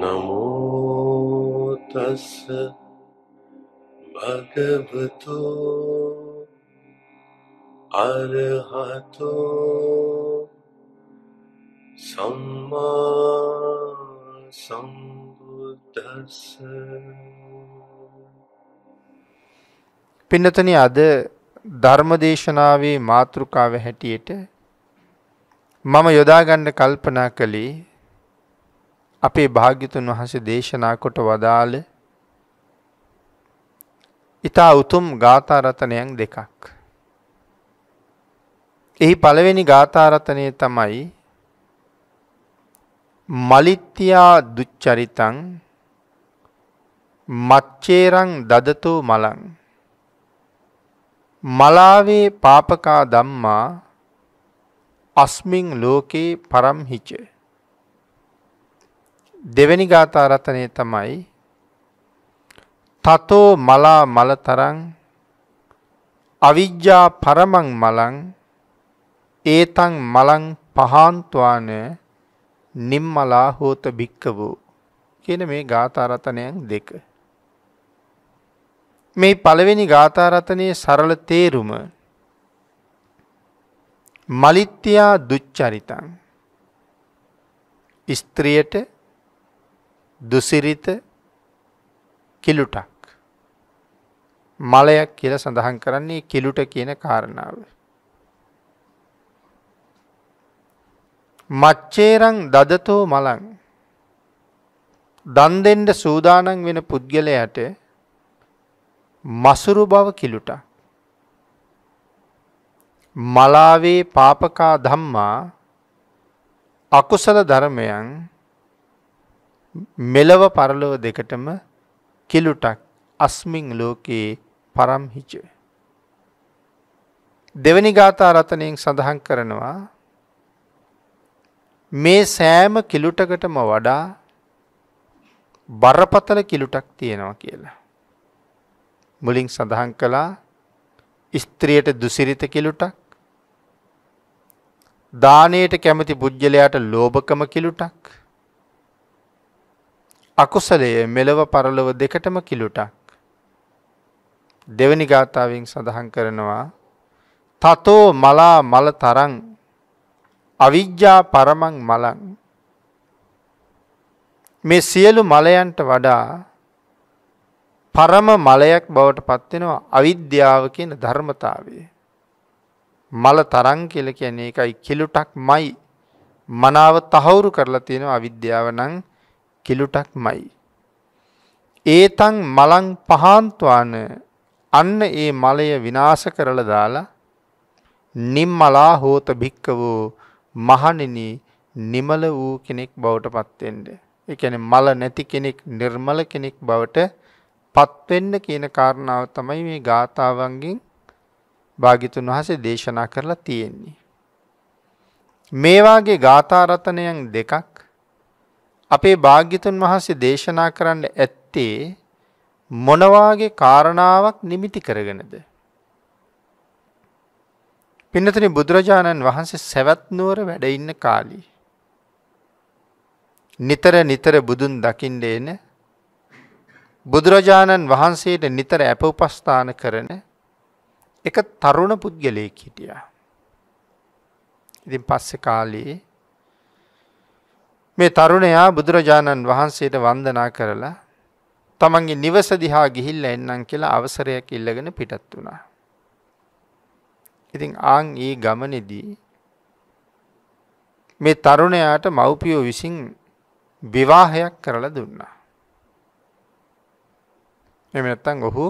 නමෝ තස් භගවතෝ අරහතෝ සම්මා සම්බුද්දස්ස පින්නතනි අද ධර්මදේශනාවේ මාතෘකාව හැටියට මම යොදා ගන්න කල්පනා කළේ අපේ භාග්‍යතුන් වහන්සේ දේශනා කොට වදාළ ඉතා උතුම් ගාථාරතනයන් දෙකක්. එහි පළවෙනි ගාථාරතනය තමයි මලිත්‍යයා දුච්චරිතං මච්චේරං දදතු මලං මලාවේ පාපකා දම්මා අස්මිං ලෝකේ පරම්හිචේ දෙවැනි ගාථා රතනය තමයි තතෝ මලා මලතරං අවිජ්ජා පරමං මලං ඒතං මලං පහන්තුවාන නිම්මලා හෝත භික්කවූ කියන මේ ගාථාරතනයන් දෙක. මේ පළවෙනි ගාථාරතනයේ සරල තේරුම මලිත්‍යයා දුච්චරිතන් ස්ත්‍රියට දුසිරිත කිලුටක් මලයක් කියල සඳහන් කරන්නේ කිලුට කියන කාරණාව. මච්චේරං දදතෝ මලං දන්දෙන්ට සූදානන් වෙන පුද්ගලයට මසුරු බව කිලුට මලාවේ පාපකා ධම්මා අකුසල ධර්මයන් මෙලව පරලොව දෙකටම කිලුටක් අස්මින් ලෝකයේ පරම්හිච. දෙවනි ගාථා රතනයෙන් සඳහන් කරනවා මේ සෑම කිලුටකටම වඩා බරපතල කිලුටක් තියෙනවා කියලා. මුලින් සඳහන් කළා ස්ත්‍රියට දුසිරිත කිලුටක් දානයට කැමති පුද්ගලයාට ලෝභකම කිලුටක් අකුසලයේ මෙලව පරලොව දෙකටම කිලුටක්. දෙවනි ගාථාවෙන් සඳහන් කරනවා තතෝ මලා මල තරං අවිද්‍යා පරමං මලං මේ සියලු මලයන්ට වඩා පරම මලයක් බවට පත්වෙනවා අවිද්‍යාව කියන ධර්මතාවය. මල තරං කියල කියන්නේ එකයි කිලුටක් මයි මනාව තහවුරු කරලා තියෙනවා අවිද්‍යාව නං කිලුටක් මයි. ඒතන් මලං පහන්තුවාන අන්න ඒ මලය විනාශ කරල දාලා නිම්මලා හෝත භික්ක වූ මහනිනි නිමල වූ කෙනෙක් බවට පත්වෙන්ඩ. එකන මල නැති කෙනෙක් නිර්මල කෙනෙක් බවට පත්වෙන්න කියන කාරණාව තමයි මේ ගාථාවන්ගෙන් භාගිතුන් වහසේ දේශනා කරලා තියෙන්නේ. මේවාගේ ගාථාරතනයන් දෙකක් අපේ භාග්‍යතුන් වහන්සේ දේශනා කරන්න ඇත්තේ මොනවාගේ කාරණාවක් නිමිති කරගෙනද. පින්නතන බුදුරජාණන් වහන්සේ සැවත්නුවර වැඩඉන්න කාලී. නිතර නිතර බුදුන් දකිින්ඩ එන බුදුරජාණන් වහන්සේට නිතර ඇප උපස්ථාන කරන එක තරුණ පුද්ගලයෙක් හිටියා. ඉතින් පස්සෙ කාලයේ මේ තරුණයා බුදුරජාණන් වහන්සේට වන්දනා කරලා තමන්ගේ නිවස දිහා ගිහිල්ල එන්නම් කියලා අවසරයක් ඉල්ලගෙන පිටත් වුණා. ඉතින් ආං ඒ ගමනෙදී මේ තරුණයාට මව්පියෝ විසින් විවාහයක් කරලා දුන්නා. එම නැත්තං ඔහු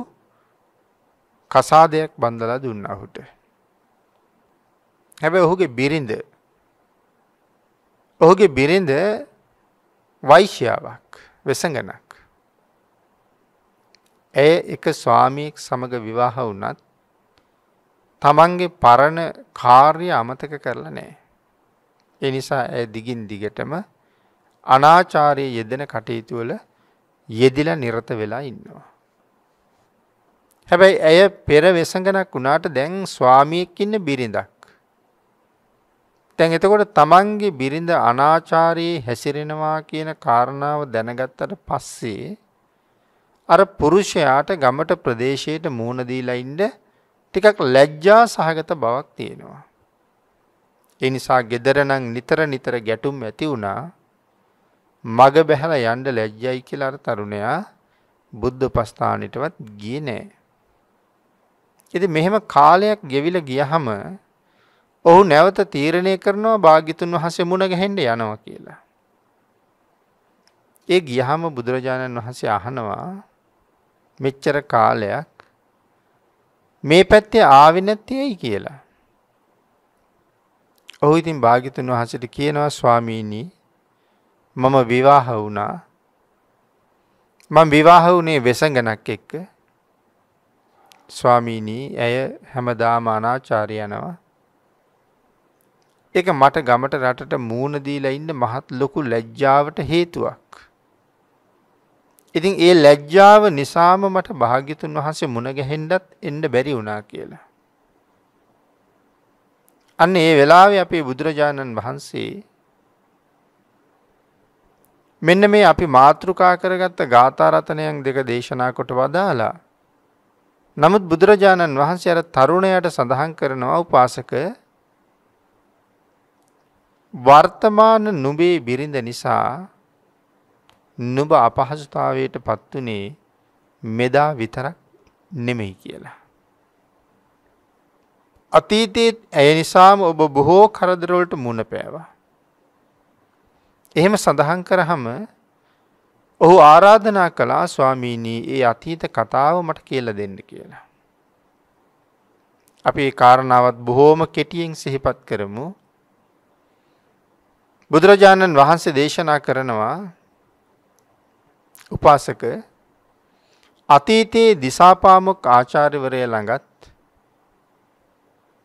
කසාදයක් බන්දලා දුන්න ඔහුට. හැබැ ඔහුගේ බිරිඳ ඔහුගේ බිරිඳ වෛශ්‍යාවක් වෙසඟනක්. ඇය එක ස්වාමීක් සමඟ විවාහ වුණත් තමන්ගේ පරණ කාර්ය අමතක කරලා නෑ. ඒ නිසා ඇය දිගින් දිගටම අනාචාරයේ යෙදෙන කටයුතුවල යෙදිලා නිරත වෙලා ඉන්නවා. හැබැයි ඇය පෙර වෙසඟනක් වුණාට දැන් ස්වාමියෙක් ඉන්න බිරිඳක්. දැන් එතකොට තමන්ගේ බිරිඳ අනාචාරයේ හැසිරෙනවා කියන කාරණාව දැනගත්තට පස්සේ අර පුරුෂයාට ගමට ප්‍රදේශයට මූණ දීලා ඉන්න ටිකක් ලැජ්ජා සහගත බවක් තියෙනවා. ඒ නිසා gedara නම් නිතර නිතර ගැටුම් ඇති වුණා මග බැහැලා යන්න ලැජ්ජයි කියලා අර තරුණයා බුද්ධ පස්ථානෙටවත් ගියේ නෑ. ඉතින් මෙහෙම කාලයක් ගෙවිලා ගියහම ඔහු නැවත තීරණය කරනවා භාගිතුන් වහසේ මුණ ගැහෙන්ට යනවා කියලා. ඒ ගියහම බුදුරජාණන් වහන්සේ අහනවා මෙච්චර කාලයක් මේ පැත්තේ ආවෙ නැත්තේයි කියලා. ඔහු ඉතින් භාගිතුන් වහසට කියනවා ස්වාමීනී මම විවාහ වුණා මං විවාහ වුණේ වෙසඟනක් එක්ක ස්වාමීනී ඇය හැමදාම අනාචාරයනවා ඒක මට ගමට රටට මූණ දීලා ඉන්න මහත් ලොකු ලැජ්ජාවට හේතුවක්. ඉතින් ඒ ලැජ්ජාව නිසාම මට භාග්‍යතුන් වහන්සේ මුණ ගැහෙන්නත් එන්න බැරි වුණා කියලා. අන්න ඒ වෙලාවේ අපේ බුදුරජාණන් වහන්සේ මෙන්න මේ අපි මාතෘකා කරගත්ත ගාථාරතනයන් දෙක දේශනා කොට වදාලා. නමුත් බුදුරජාණන් වහන්සේ අර තරුණයට සඳහන් කරනවා උපාසක වර්තමාන නුබේ බිරිඳ නිසා නුබ අපහසුතාවයට පත්වනේ මෙදා විතරක් නෙමෙයි කියලා. අතීතයේත් ඇය නිසාම ඔබ බොහෝ කරදරවලට මුණ පෑවා. එහෙම සඳහන් කරහම ඔහු ආරාධනා කළා ස්වාමීනී ඒ අතීත කතාව මට කියල දෙන්න කියලා. අපි කාරණාවත් බොහෝම කෙටියෙන් සිහිපත් කරමු බුදුරජාණන් වහන්සේ දේශනා කරනවා උපාසක අතීතයේ දිසාපාමොක් ආචාර්යවරය ළඟත්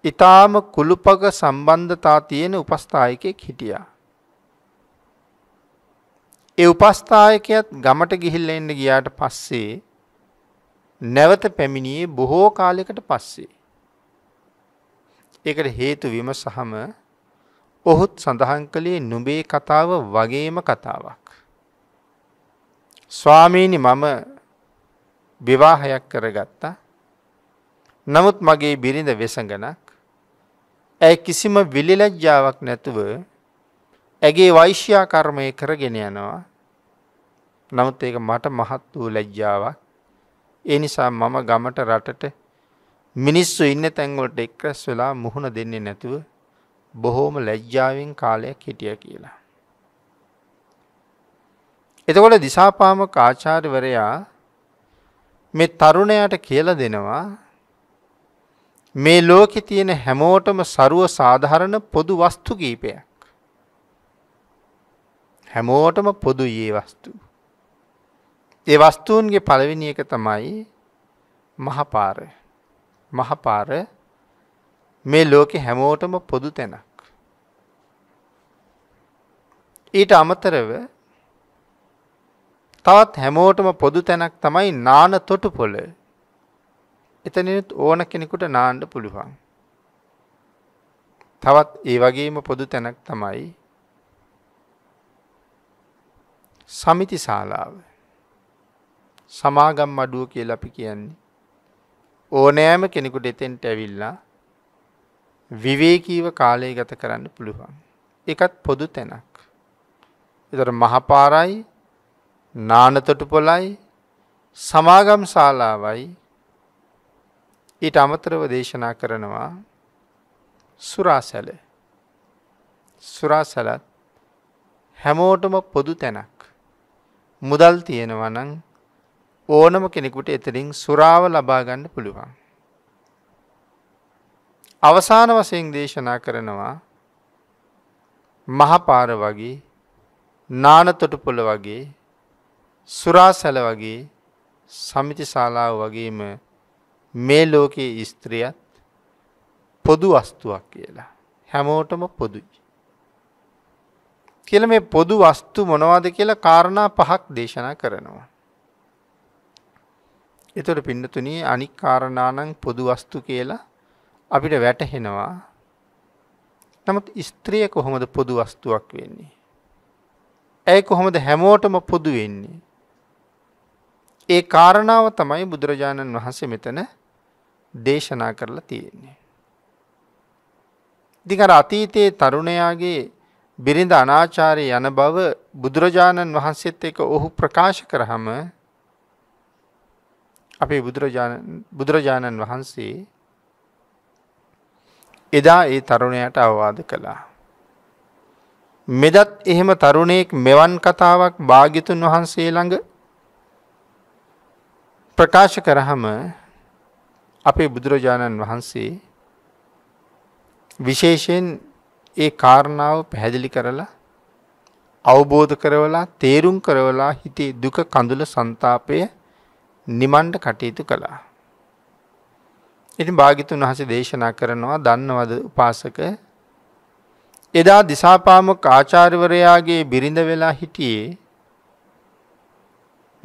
ඊටාම කුළුපග සම්බන්ධතා තියෙන උපස්ථායකෙක් හිටියා. ඒ උපස්ථායකයත් ගමට ගිහිල්ලා ඉන්න ගියාට පස්සේ නැවත පැමිණියේ බොහෝ කාලයකට පස්සේ. ඒකට හේතු විමසහම ඔහුත් සඳහන් කළේ නුබේ කතාව වගේම කතාවක්. ස්වාමීනි මම විවාහයක් කරගත්තා නමුත් මගේ බිරිඳ වෙසඟනක් ඇය කිසිම විලිලජ්ජාවක් නැතුව ඇගේ වෛශ්‍යා කර්මය කරගෙන යනවා නමුත් ඒක මට මහත් වූ ලැජ්ජාවක් ඒ නිසා මම ගමට රටට මිනිස්සු ඉන්න තැන්වලට එක්රැස් වෙලා මුහුණ දෙන්නේ නැතුව බොහෝම ලැජ්ජාවෙන් කාලයක් හිටිය කියලා. එතකොට දිසාපාම කාචාර්වරයා මේ තරුණයට කියල දෙනවා මේ ලෝකෙ තියෙන හැමෝටම සරුව සාධහරණ පොදු වස්තු කීපයක්. හැමෝටම පොදු ඒ වස්තු. ඒ වස්තුූන්ගේ පළවෙනි එක තමයි මහපාර. මහපාර මේ ලෝකෙ හැමෝටම පොදු තැනක්. ඊට අමතරව තවත් හැමෝටම පොදු තැනක් තමයි නාන තොටු පොළ. එතනත් ඕන කෙනෙකුට නාන්න පුළුවන්. තවත් ඒ වගේම පොදු තැනක් තමයි සමිති ශාලාව. සමාගම් අඩුව කියලා අපි කියන්නේ. ඕනෑම කෙනෙකුට එතෙන්ට ඇවිල්ලා විවේකීව කාලය ගත කරන්න පුළුවන්. එකත් පොදු තැනක්. එතට මහපාරයි නානතොටු පොලයි සමාගම් ශාලාවයි ඊට අමතරව දේශනා කරනවා සුරාසැල සුරාසැලත් හැමෝටම පොදු තැනක් මුදල් තියෙනවනං ඕනම කෙනෙකුට එතරින් සුරාව ලබාගන්න පුළුවන්. අවසාන වසයෙන් දේශනා කරනවා මහපාර වගේ නානතොටුපොළ වගේ සුරාසැල වගේ සමිති ශාලාව වගේම මේ ලෝකයේ ස්ත්‍රියත් පොදු වස්තුවක් කියලා. හැමෝටම පොදුයි. කියල මේ පොදු වස්තු මොනවාද කියලා කාරණා පහක් දේශනා කරනවා. එතොට පින්නතුනී අනික් කාරණානං පොදු වස්තු කියලා අපිට වැටහෙනවා. නමුත් ස්ත්‍රිය කොහොමද පොදු වස්තුවක් වෙන්නේ. ඇයි කොහොමද හැමෝටම පොදු වෙන්නේ. ඒ කාරණාව තමයි බුදුරජාණන් වහන්සේ මෙතන දේශනා කරලා තියෙන්නේ. දිකර අතීතයේ තරුණයාගේ බිරිඳ අනාචාරය යන බව බුදුරජාණන් වහන්සේත් එක ඔහු ප්‍රකාශ කරහම අපේ බුදුරජාණන් වහන්සේ එදා ඒ තරුණයට අවවාද කළා. මෙදත් එහෙම තරුණයෙක් මෙවන් කතාවක් භාගිතුන් වහන්සේ ළඟ ප්‍රකාශ කරහම අපේ බුදුරජාණන් වහන්සේ විශේෂයෙන් ඒ කාරණාව පැහැදිලි කරලා අවබෝධ කරවලා තේරුම් කරවලා හිතේ දුක කඳුල සන්තාපය නිමන්ඩ කටයුතු කළා. ඉතින් භාගිතුන් වහසේ දේශනා කරනවා දන්නවද උපාසක එදා දිසාපාමොක් ආචාර්යවරයාගේ බිරිඳ වෙලා හිටියේ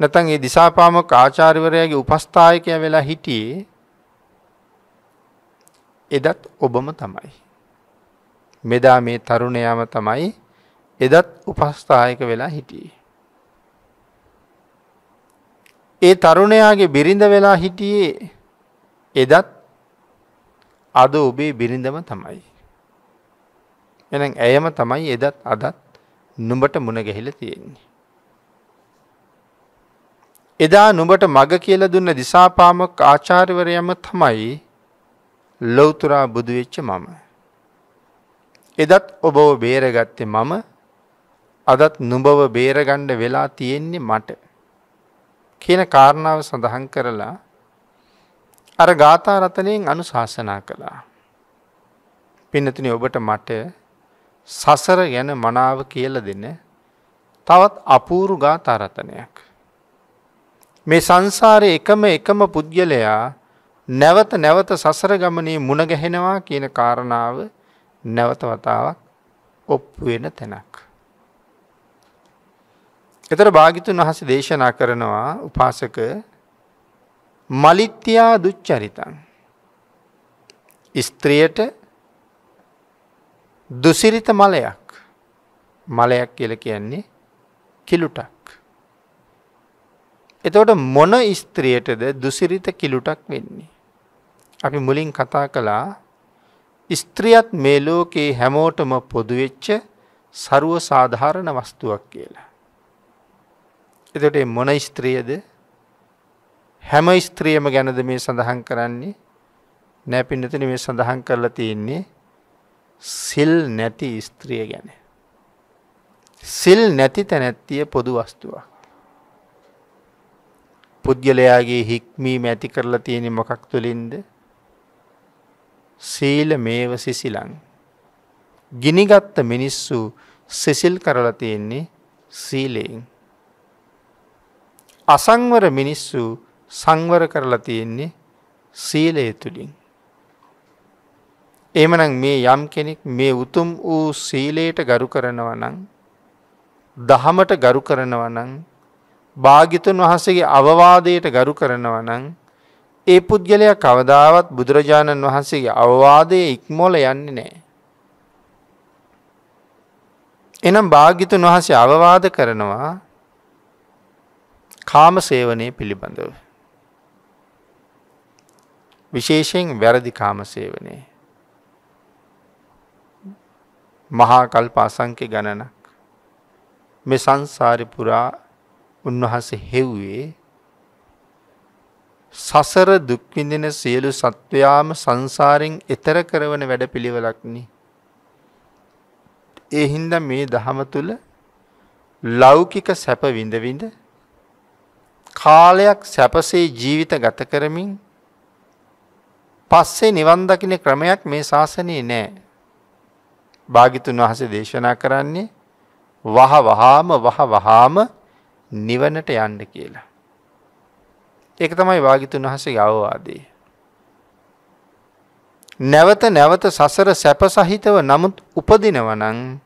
නැතන් ඒ දිසාපාමොක් ආචාර්යවරයාගේ උපස්ථායකය වෙලා හිටියේ එදත් ඔබම තමයි මෙදා මේ තරුණයාම තමයි එදත් උපස්ථායක වෙලා හිටියේ ඒ තරුණයාගේ බිරිඳ වෙලා හිටියේ එදත් අද ඔබේ බිරිඳම තමයි. එනම් ඇයම තමයි එදත් අදත් නුඹට මුණ ගැහිල තියෙන්නේ. එදා නුඹට මග කියල දුන්න දිසාපාමක් ආචාර්වරයම තමයි ලොවතුරා බුදුවෙච්ච මම. එදත් ඔබව බේරගත්තේ මම අදත් නුඹව බේරගණ්ඩ වෙලා තියෙන්නේ මට කියන කාරණාව සඳහන් කරලා අර ගාථරතනයෙන් අනුශාසනා කළා. පිනතින ඔබට මට සසර ගැන මනාව කියල දෙන්න තවත් අපූරු ගාථරතනයක්. මේ සංසාරය එකම එකම පුද්ගලයා නැවත නැවත සසර ගමනේ මුණගැහෙනවා කියන කාරණාව නැවත වතාවක් ඔප්පු වෙන තැනක්. එතර භාගිතුන් වහස දේශනා කරනවා උපාසක මලිත්‍යයා දුච්චරිතන්. ස්ත්‍රියට දුසිරිත මලයක් මලයක් කියල කියන්නේ කිලුටක්. එතවට මොන ස්ත්‍රියටද දුසිරිත කිලුටක් වෙන්නේ. අපි මුලින් කතා කළා ස්ත්‍රියත් මේ ලෝකයේ හැමෝටම පොදුවෙච්ච සරුව සාධාරණ වස්තුවක් කියලා. එතට මොන ස්ත්‍රියද හැම ස්ත්‍රියම ගැනද මේ සඳහන් කරන්නේ නැපින්නතින මේ සඳහන් කරලා තියෙන්නේ සිල් නැති ස්ත්‍රිය ගැන. සිල් නැති තැනැත්තිය පොදු වස්තුවක්. පුද්ගලයාගේ හික්මීම ඇති කරලා තියෙන මොකක් තුළින්ද සීල මේව සිසිලන්. ගිනිගත්ත මිනිස්සු සිසිල් කරලා තියෙන්නේ සීලයෙන්. අසංවර මිනිස්සු සංවර කරලා තියෙන්නේ සීලය තුළින්. එමනම් මේ යම් කෙනෙක් මේ උතුම් වූ සීලයට ගරු කරනවා නම් දහමට ගරු කරනවා නම් භාගිතුන් වහන්සේගේ අවවාදයට ගරු කරනවා නම් ඒ පුද්ගලයා කවදාවත් බුදුරජාණන් වහන්සේගේ අවවාදය ඉක්මොල යන්නේ නෑ. එනම් භාගිතුන් වහන්සේ අවවාද කරනවා කාම සේවනය පිළිබඳව. විශේෂයෙන් වැරදි කාමසේවනය. මහා කල්ප අසංක්‍ය ගණනක් මේ සංසාරි පුරා උන්වහන්සේ හෙව්වේ සසර දුක්විඳින සියලු සත්වයාම සංසාරෙන් එතර කරවන වැඩ පිළිවෙලක්නි. ඒ හින්ද මේ දහම තුළ ලෞකික සැප විඳවිඳ කාලයක් සැපසේ ජීවිත ගත කරමින් පස්සේ නිවන් දකින්න ක්‍රමයක් මේ ශාසනයේ නෑ. භාගිතුන් වහන්සේ දේශනා කරන්නේ වහ වහාම වහ වහාම නිවනට යන්න කියලා. ඒක තමයි භාගිතුන් වහන්සේගේ අවවාදය. නැවත නැවත සසර සැප සහිතව නමුත් උපදිනවනං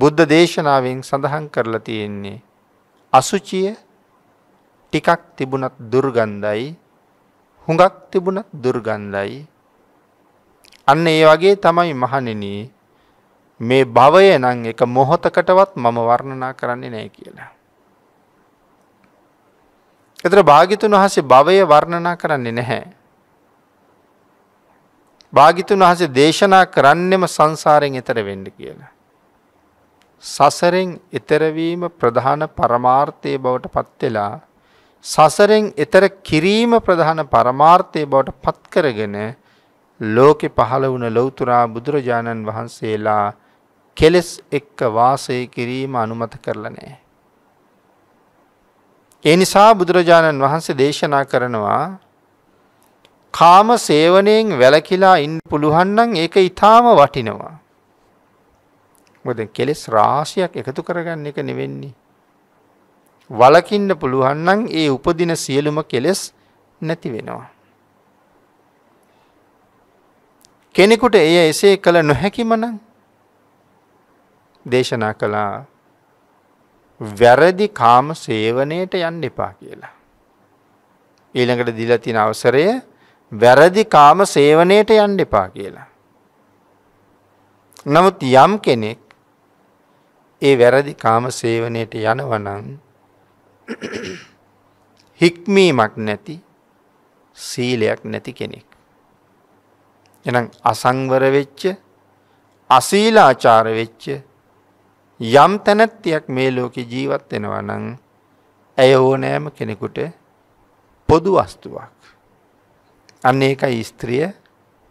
බුද්ධ දේශනාවෙන් සඳහන් කරලා තියෙන්නේ අසුචිය ටිකක් තිබුණත් දුර්ගන්ධයි හුඟක් තිබුණත් දුර්ගන්ධයි. අන්න ඒ වගේ තමයි මහණෙනි මේ භවය නම් එක මොහොතකටවත් මම වර්ණනා කරන්නේ නැහැ කියලා. එතර භාගිතුන් වහන්සේ භවය වර්ණනා කරන්නේ නැහැ. භාගිතුන් වහන්සේ දේශනා කරන්නෙම සංසාරයෙන් එතර වෙන්න කියලා. සසරෙන් එතරවීම ප්‍රධාන පරමාර්ථය බවට පත්වෙලා සසරෙන් එතර කිරීම ප්‍රධාන පරමාර්ථය බවට පත්කරගෙන ලෝකෙ පහළ වුණ ලෞතුරා බුදුරජාණන් වහන්සේලා කෙලෙස් එක්ක වාසය කිරීම අනුමත කරලා නෑ. ඒ නිසා බුදුරජාණන් වහන්සේ දේශනා කරනවා කාම සේවනයෙන් වැලකිලා ඉන්න පුළුවන් නම් ඒක ඊටාම වටිනවා. මොකද කෙලෙස් රාශියක් එකතු කරගන්න එක නෙවෙන්නේ. වලකින්න පුළුවන් නම් ඒ උපදින සියලුම කෙලෙස් නැති වෙනවා. කෙනෙකුට එය එසේ කළ නොහැකිමනම් දේශනා කළා වැරදි කාම සේවනයට යන්න එපා කියලා. ඊළඟට දීලා තියෙන අවසරය වැරදි කාම සේවනයට යන්න එපා කියලා. නමුත් යම් කෙනෙක් ඒ වැරදි කාම සේවනයට යනවා නම් හික්මීමක් නැති සීලයක් නැති කෙනෙක්. එනම් අසංවර වෙච්ච අසීලාචාර වෙච්ච යම් තැනැත්තියක් මේ ලෝකෙ ජීවත් වෙනවා නම් ඇය ඕනෑම කෙනෙකුට පොදු වස්තුවක්. අන්න ඒකයි ස්ත්‍රිය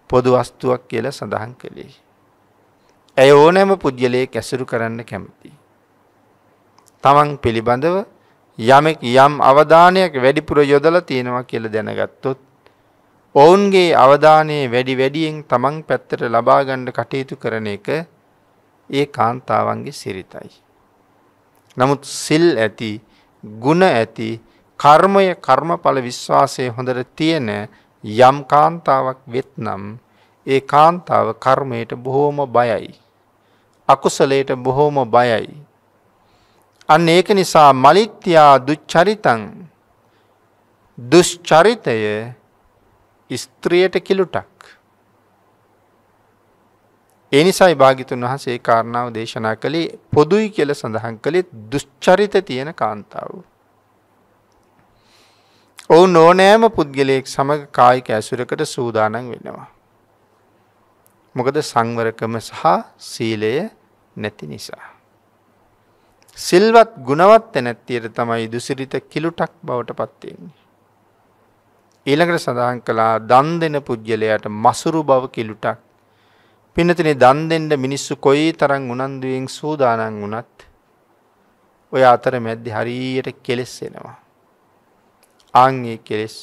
පොදු වස්තුවක් කියලා සඳහන් කළේ. ඇය ඕනෑම පුද්ගලයෙක් ඇසුරු කරන්න කැමති. තමන් පිළිබඳව යමෙක් යම් අවධානයක් වැඩිපුර යොදලා තියෙනවා කියලා දැනගත්තොත් ඔවුන්ගේ අවධානය වැඩි වැඩියෙන් තමන් පැත්තට ලබා ගන්න කටයුතු කරන එක ඒ කාන්තාවන්ගේ සිරිතයි. නමුත් සිල් ඇති, ಗುಣ ඇති, කර්මය කර්මඵල විශ්වාසය හොඳට තියෙන යම් කාන්තාවක් වෙත්නම් ඒ කාන්තාව කර්මයට බොහෝම බයයි. අකුසලයට බොහෝම බයයි. අන්න ඒක නිසා මලිත්‍යා දුච්චරිතං දුෂ්චරිතය ස්ත්‍රියට කිලුටක්. එනිසයි භාගිතුන් වහසේ කාරණාව දේශනා කළේ පොදුයි කියල සඳහන් කළෙත් දුෂ්චරිත තියෙන කාන්තාව. ඔවු නෝනෑම පුද්ගලයෙක් සමඟ කායික ඇසුරකට සූදානන් වෙනවා. මොකද සංවරකම සහ සීලය නැති නිසා. සිල්වත් ගුණවත් නැත්තියට තමයි දුසිරිත කිලුටක් බවට පත්වෙන්නේ. ඊළඟට සඳහන් කළා දන් දෙන පුද්ගලයාට මසුරු බව කිලුටක්. පිනතින දන් දෙන්න මිනිස්සු කොයි තරම් උනන්දුවෙන් සූදානම් වුණත් ඔය අතර මැද්දි හරියට කෙලෙස් එනවා. ආන් ඒ කෙලෙස්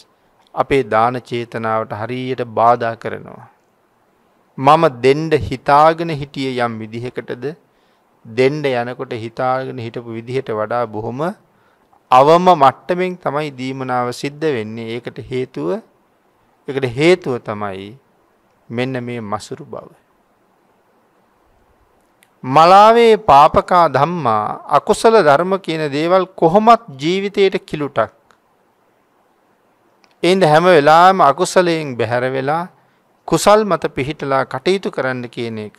අපේ දාන චේතනාවට හරියට බාධා කරනවා. මම දෙන්න හිතාගෙන හිටිය යම් විදිහකටද දෙන්න යනකොට හිතාගෙන හිටපු විදිහට වඩා බොහොම අවම මට්ටමින් තමයි දීමනාව සිද්ධ වෙන්නේ. ඒකට හේතුව ඒකට හේතුව තමයි මෙන්න මේ මසුරු බව. මලාවේ පාපකා ධම්මා අකුසල ධර්ම කියන දේවල් කොහොමත් ජීවිතයට කිලුටක්. එන්ද හැම වෙලාවෙම අකුසලයෙන් බැහැර වෙලා කුසල් මත පිහිටලා කටයුතු කරන්න කියන එක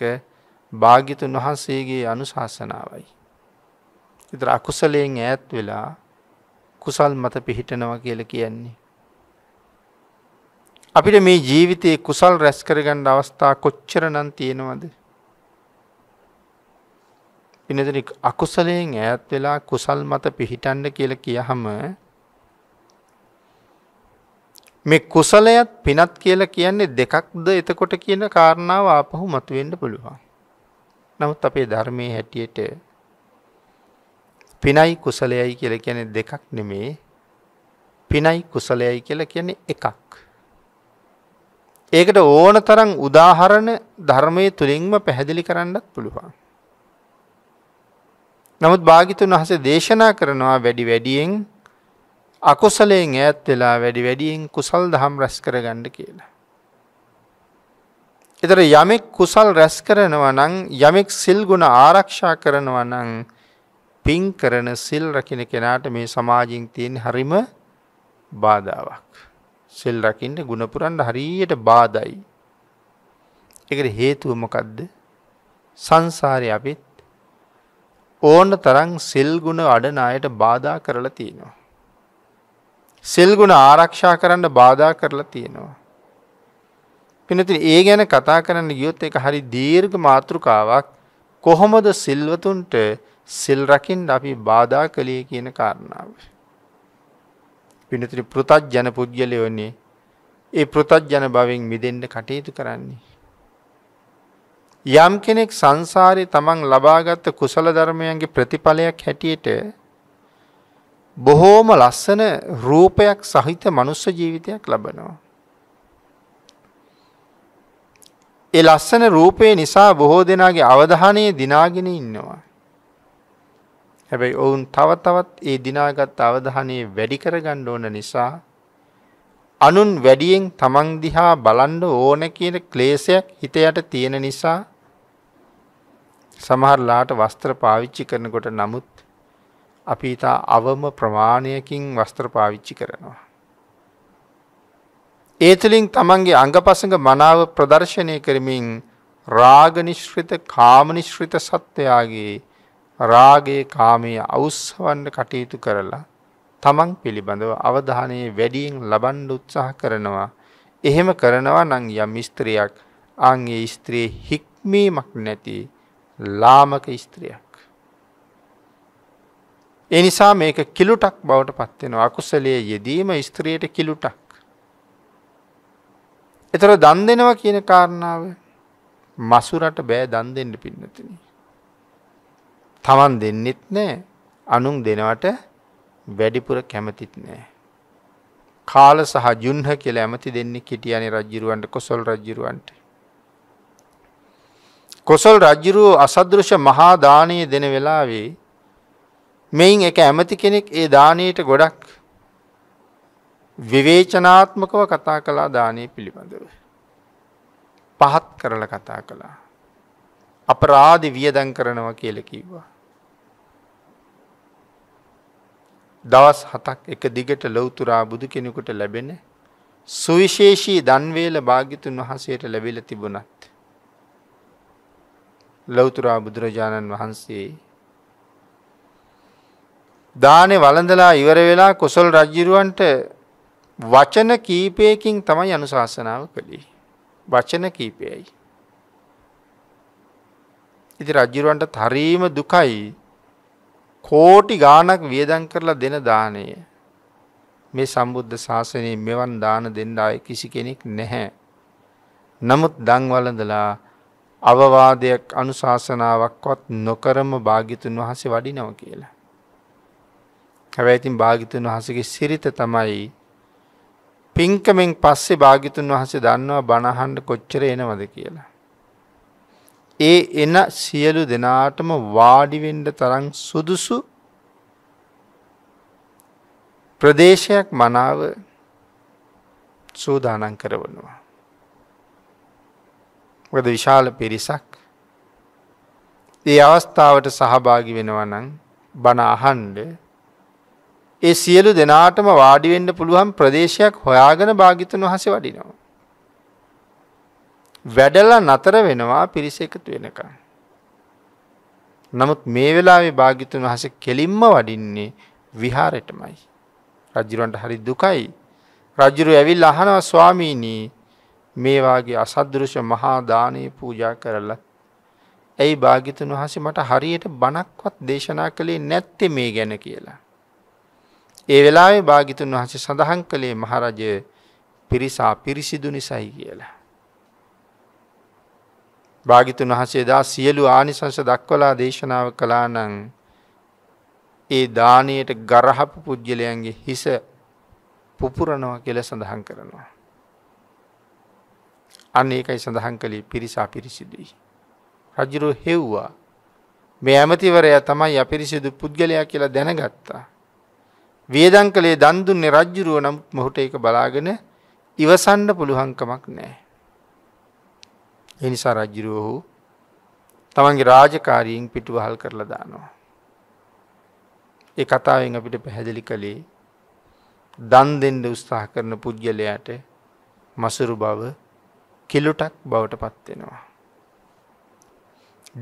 භාගිතුන් වහන්සේගේ අනුශාසනාවයි. එතර අකුසලයෙන් ඈත් වෙලා කුසල් මත පිහිටනවා කියල කියන්නේ. අපිට මේ ජීවිතයේ කුසල් රැස්කරගන්න අවස්ථා කොච්චර නම් තියෙනවද. පිනදන අකුසලයෙන් ඈත් වෙලා කුසල් මත පිහිටන්න කියල කියහම මේ කුසලයත් පිනත් කියලා කියන්නේ දෙකක්ද එතකොට කියන කාරණාව ආපහු මතුවෙන්න පුළුවන්. නමුත් අපේ ධර්මයේ හැටියට පිනයි කුසලයයි කියලා කියන්නේ දෙකක් නෙමේ පිනයි කුසලයයි කියලා කියන්නේ එකක්. ඒකට ඕන තරම් උදාහරණ ධර්මයේ තුලින්ම පැහැදිලි කරන්නත් පුළුවන්. නමුත් භාගිතුන් වහන්සේ දේශනා කරනවා වැඩි වැඩියෙන් අකුසලයෙන් ඈත් වෙලා වැඩි වැඩියෙන් කුසල් දහම් රැස් කරගන්න කියලා. එතර යමෙක් කුසල් රැස් කරනවා නම් යමෙක් සිල් ගුණ ආරක්ෂා කරනවා නම් පින් කරන සිල් රකින්න කෙනාට මේ සමාජයෙන් තියෙන හරිම බාධාවක්. සිල් රකින්න ගුණ පුරන්න හරියට බාදයි. ඒකට හේතුව මොකද්ද? සංසාරේ අපිත් ඕන තරම් සිල් ගුණ අඩන අයට බාධා කරලා තියෙනවා. සිල් ගුණ ආරක්ෂා කරන්න බාධා කරලා තියෙනවා. පිනතින ඒ ගැන කතා කරන්න ගියොත් එක හරි දීර්ඝ මාතෘකාවක් කොහොමද සිල්වතුන්ට සිල් රකින්න අපි බාධා කළේ කියන කාරණාව. පිනතින පෘතජන පුද්ගලයෝනේ ඒ පෘතජන බවෙන් මිදෙන්න කටයුතු කරන්නේ. යම් කෙනෙක් සංසාරේ තමන් ලබාගත්ත කුසල ධර්මයන්ගේ ප්‍රතිඵලයක් හැටියට බොහෝම ලස්සන රූපයක් සහිත මනුස්ස ජීවිතයක් ලබනවා. ඒ ලස්සන රූපය නිසා බොහෝ දෙනාගේ අවධානය දිනාගෙන ඉන්නවා. හැබැයි ඔවුන් තව තවත් ඒ දිනාගත් අවධානයේ වැඩි කරගන්න ඕන නිසා අනුන් වැඩියෙන් තමන් දිහා බලන්න ඕන කියන ක්ලේශයක් හිතයට තියෙන නිසා සමහරලාට වස්ත්‍ර පාවිච්චි කරනකොට නමුත් අපි තා අවම ප්‍රමාණයකින් වස්ත්‍ර පාවිච්චි කරනවා. ඒ තුළින් තමන්ගේ අංගපසඟ මනාව ප්‍රදර්ශනය කරමින් රාගනිශ්‍රිත කාමනිශ්‍රිත සත්වයාගේ රාගයේ කාමයේ අවුස්සවන්න කටයුතු කරලා තමන් පිළිබඳව අවධානයේ වැඩියෙන් ලබන්න උත්සාහ කරනවා. එහෙම කරනවා නම් යම් ස්ත්‍රියක් අන් ඒ ස්ත්‍රියේ හික්මීමක් නැති ලාමක ස්ත්‍රියක්. ඒ නිසා මේක කිලුටක් බවට පත් වෙනවා. අකුසලයේ යෙදීම ස්ත්‍රියට කිලුටක්. එතර දන් දෙනවා කියන කාරණාව මසුරට බෑ දන් දෙන්න පින්නතින. තමන් දෙන්නෙත් නෑ අනුන් දෙනවට වැඩිපුර කැමතිත් නෑ. කාල සහ ජුන්හ කියල ඇමති දෙන්නේ කිටියනේ රජ්ජිරුවන්ට කොසොල් රජ්ජිරුවන්ට. කොසල් රජ්ජිරුව අසදෘෂ මහා දානය දෙන වෙලාවේ මෙයින් එක ඇමති කෙනෙක් ඒ දානයට ගොඩක් විවේචනාත්මකව කතා කලා දානය පිළිබඳව. පහත් කරල කතා කළා. අපරාධ වියදැන් කරනවා කියලකිව්වා. දවස් හතක් එක දිගට ලොවතුරා බුදු කෙනෙකුට ලැබෙන සුවිශේෂී දන්වේල භාගිතුන් වහන්සේට ලැබිල තිබුණත්. ලොවතුරා බුදුරජාණන් වහන්සේ දානෙ වළඳලා ඉවර වෙලා කොසල් රජ්ජිරුවන්ට වචන කීපයකින් තමයි අනුශාසනාව කළේ. වචන කීපයයි. ඉති රජ්ජිරුවන්ට තරීම දුකයි කෝටි ගානක් වියදන් කරලා දෙන දානය මේ සම්බුද්ධ ශාසනයේ මෙවන් දාන දෙන්නාය කිසි කෙනෙක් නැහැ. නමුත් දංවලඳලා අවවාදයක් අනුශාසනාවක්වත් නොකරම භාගිතුන් වහසේ වඩිනව කියලා. හැබැයිතින් භාගිතුන් වහසගේ සිරිත තමයි පින්කමෙන් පස්සේ භාගිතුන් වහසේ දන්නවා බණහන්ඩ කොච්චර එනවද කියලා. ඒ එන සියලු දෙනාටම වාඩිවෙන්ඩ තරං සුදුසු ප්‍රදේශයක් මනාව සූදානන් කරවනවා. ගද විශාල පිරිසක් ඒ අවස්ථාවට සහභාගි වෙනවනං බණ අහන්ඩ ඒ සියලු දෙනාටම වාඩිවෙන්න පුළුවන් ප්‍රදේශයක් හොයාගෙන භාගිතන් වහස වඩිනවා. වැඩලා නතර වෙනවා පිරිස එකතු වෙනකම්. නමුත් මේ වෙලාවේ භාගිතුන් වහස කෙලින්ම වඩින්නේ විහාරයටමයි. රජුරන්ට හරි දුකයි. රජුරු ඇවිල් අහනවා ස්වාමීනී මේ වාගේ අසද්දෘෂ මහා දානේ පූජා කරලා ඇයි භාගිතුන් වහන්සේ මට හරියට බණක්වත් දේශනා කළේ නැත්තේ මේ ගැන කියලා. ඒ වෙලාවේ භාගිතුන් වහන්සේ සඳහන් කළේ මහරජය පිරිසා පිරිසිදු නිසයි කියලා. භාගිතුන් වහසේ දා සියලු ආනිසංස දක්වලා දේශනාව කලා නං ඒ දානයට ගරහපු පුද්ගලයන්ගේ හිස පුපුරණවා කියල සඳහන් කරනවා. අන්න ඒකයි සඳහන් කළේ පිරිසා පිරිසිදුයි. රජුරු හෙව්වා මේ ඇමතිවරය තමයි අපිරිසිදු පුද්ගලයා කියලා දැනගත්තා. වේදන් කළේ දන් දුන්නේ රජ්ජුරුව නම් මොහුට ඒක බලාගෙන ඉවසන්න පුළුවන්කමක් නැහැ. ඒ නිසා රජ්ජුරුව ඔහු තමන්ගේ රාජකාරීන් පිටුවහල් කරලා දානවා. ඒ කතාවෙන් අපිට පැහැදිලි කළේ දන් දෙන්න උත්සාහ කරන පුද්ගලයාට මසුරු බව කිලුටක් බවට පත්වෙනවා.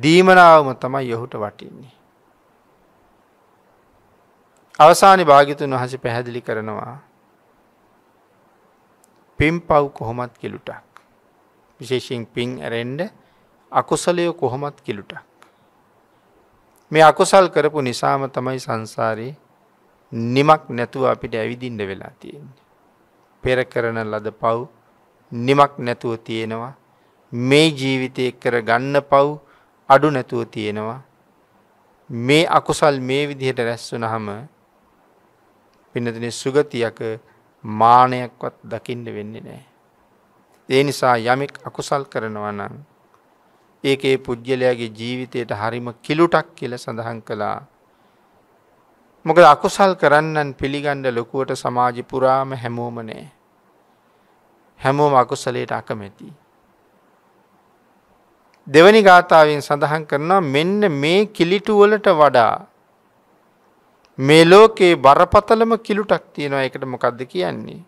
දීමනාවම තමයි යොහුට වටින්නේ. අවසානි භාගිතුන් වහස පැහැදිලි කරනවා. පින් පව් කොහොමත් කිලුටක්. විශේෂෙන් පින් ඇරෙන්ඩ අකුසලයෝ කොහොමත් කිලුටක්. මේ අකුසල් කරපු නිසාම තමයි සංසාරයේ නිමක් නැතුව අපිට ඇවිදින්න වෙලා තියෙන්නේ. පෙර කරන ලද පව් නිමක් නැතුව තියෙනවා මේ ජීවිතය කර ගන්න පව් අඩු නැතුව තියෙනවා මේ අකුසල් මේ විදිහට රැස් වුනහම පිනතින සුගතියක මානයක්වත් දකින්න වෙන්නේ නෑ. ඒ නිසා යමෙක් අකුසල් කරනවා නම් ඒකේ පුද්ගලයාගේ ජීවිතයට හරිම කිලුටක් කියල සඳහන් කළා. මොකද අකුසල් කරන්නන් පිළිගණ්ඩ ලොකුවට සමාජි පුරාම හැමෝමනෑ. හැමෝම අකුසලයට අකමැති. දෙවනි ගාථාවෙන් සඳහන් කරනවා මෙන්න මේ කිලිටුවලට වඩා මේ ලෝකේ බරපතලම කිලුටක් තියෙනවා ඒකට මොකක්ද කියන්නේ.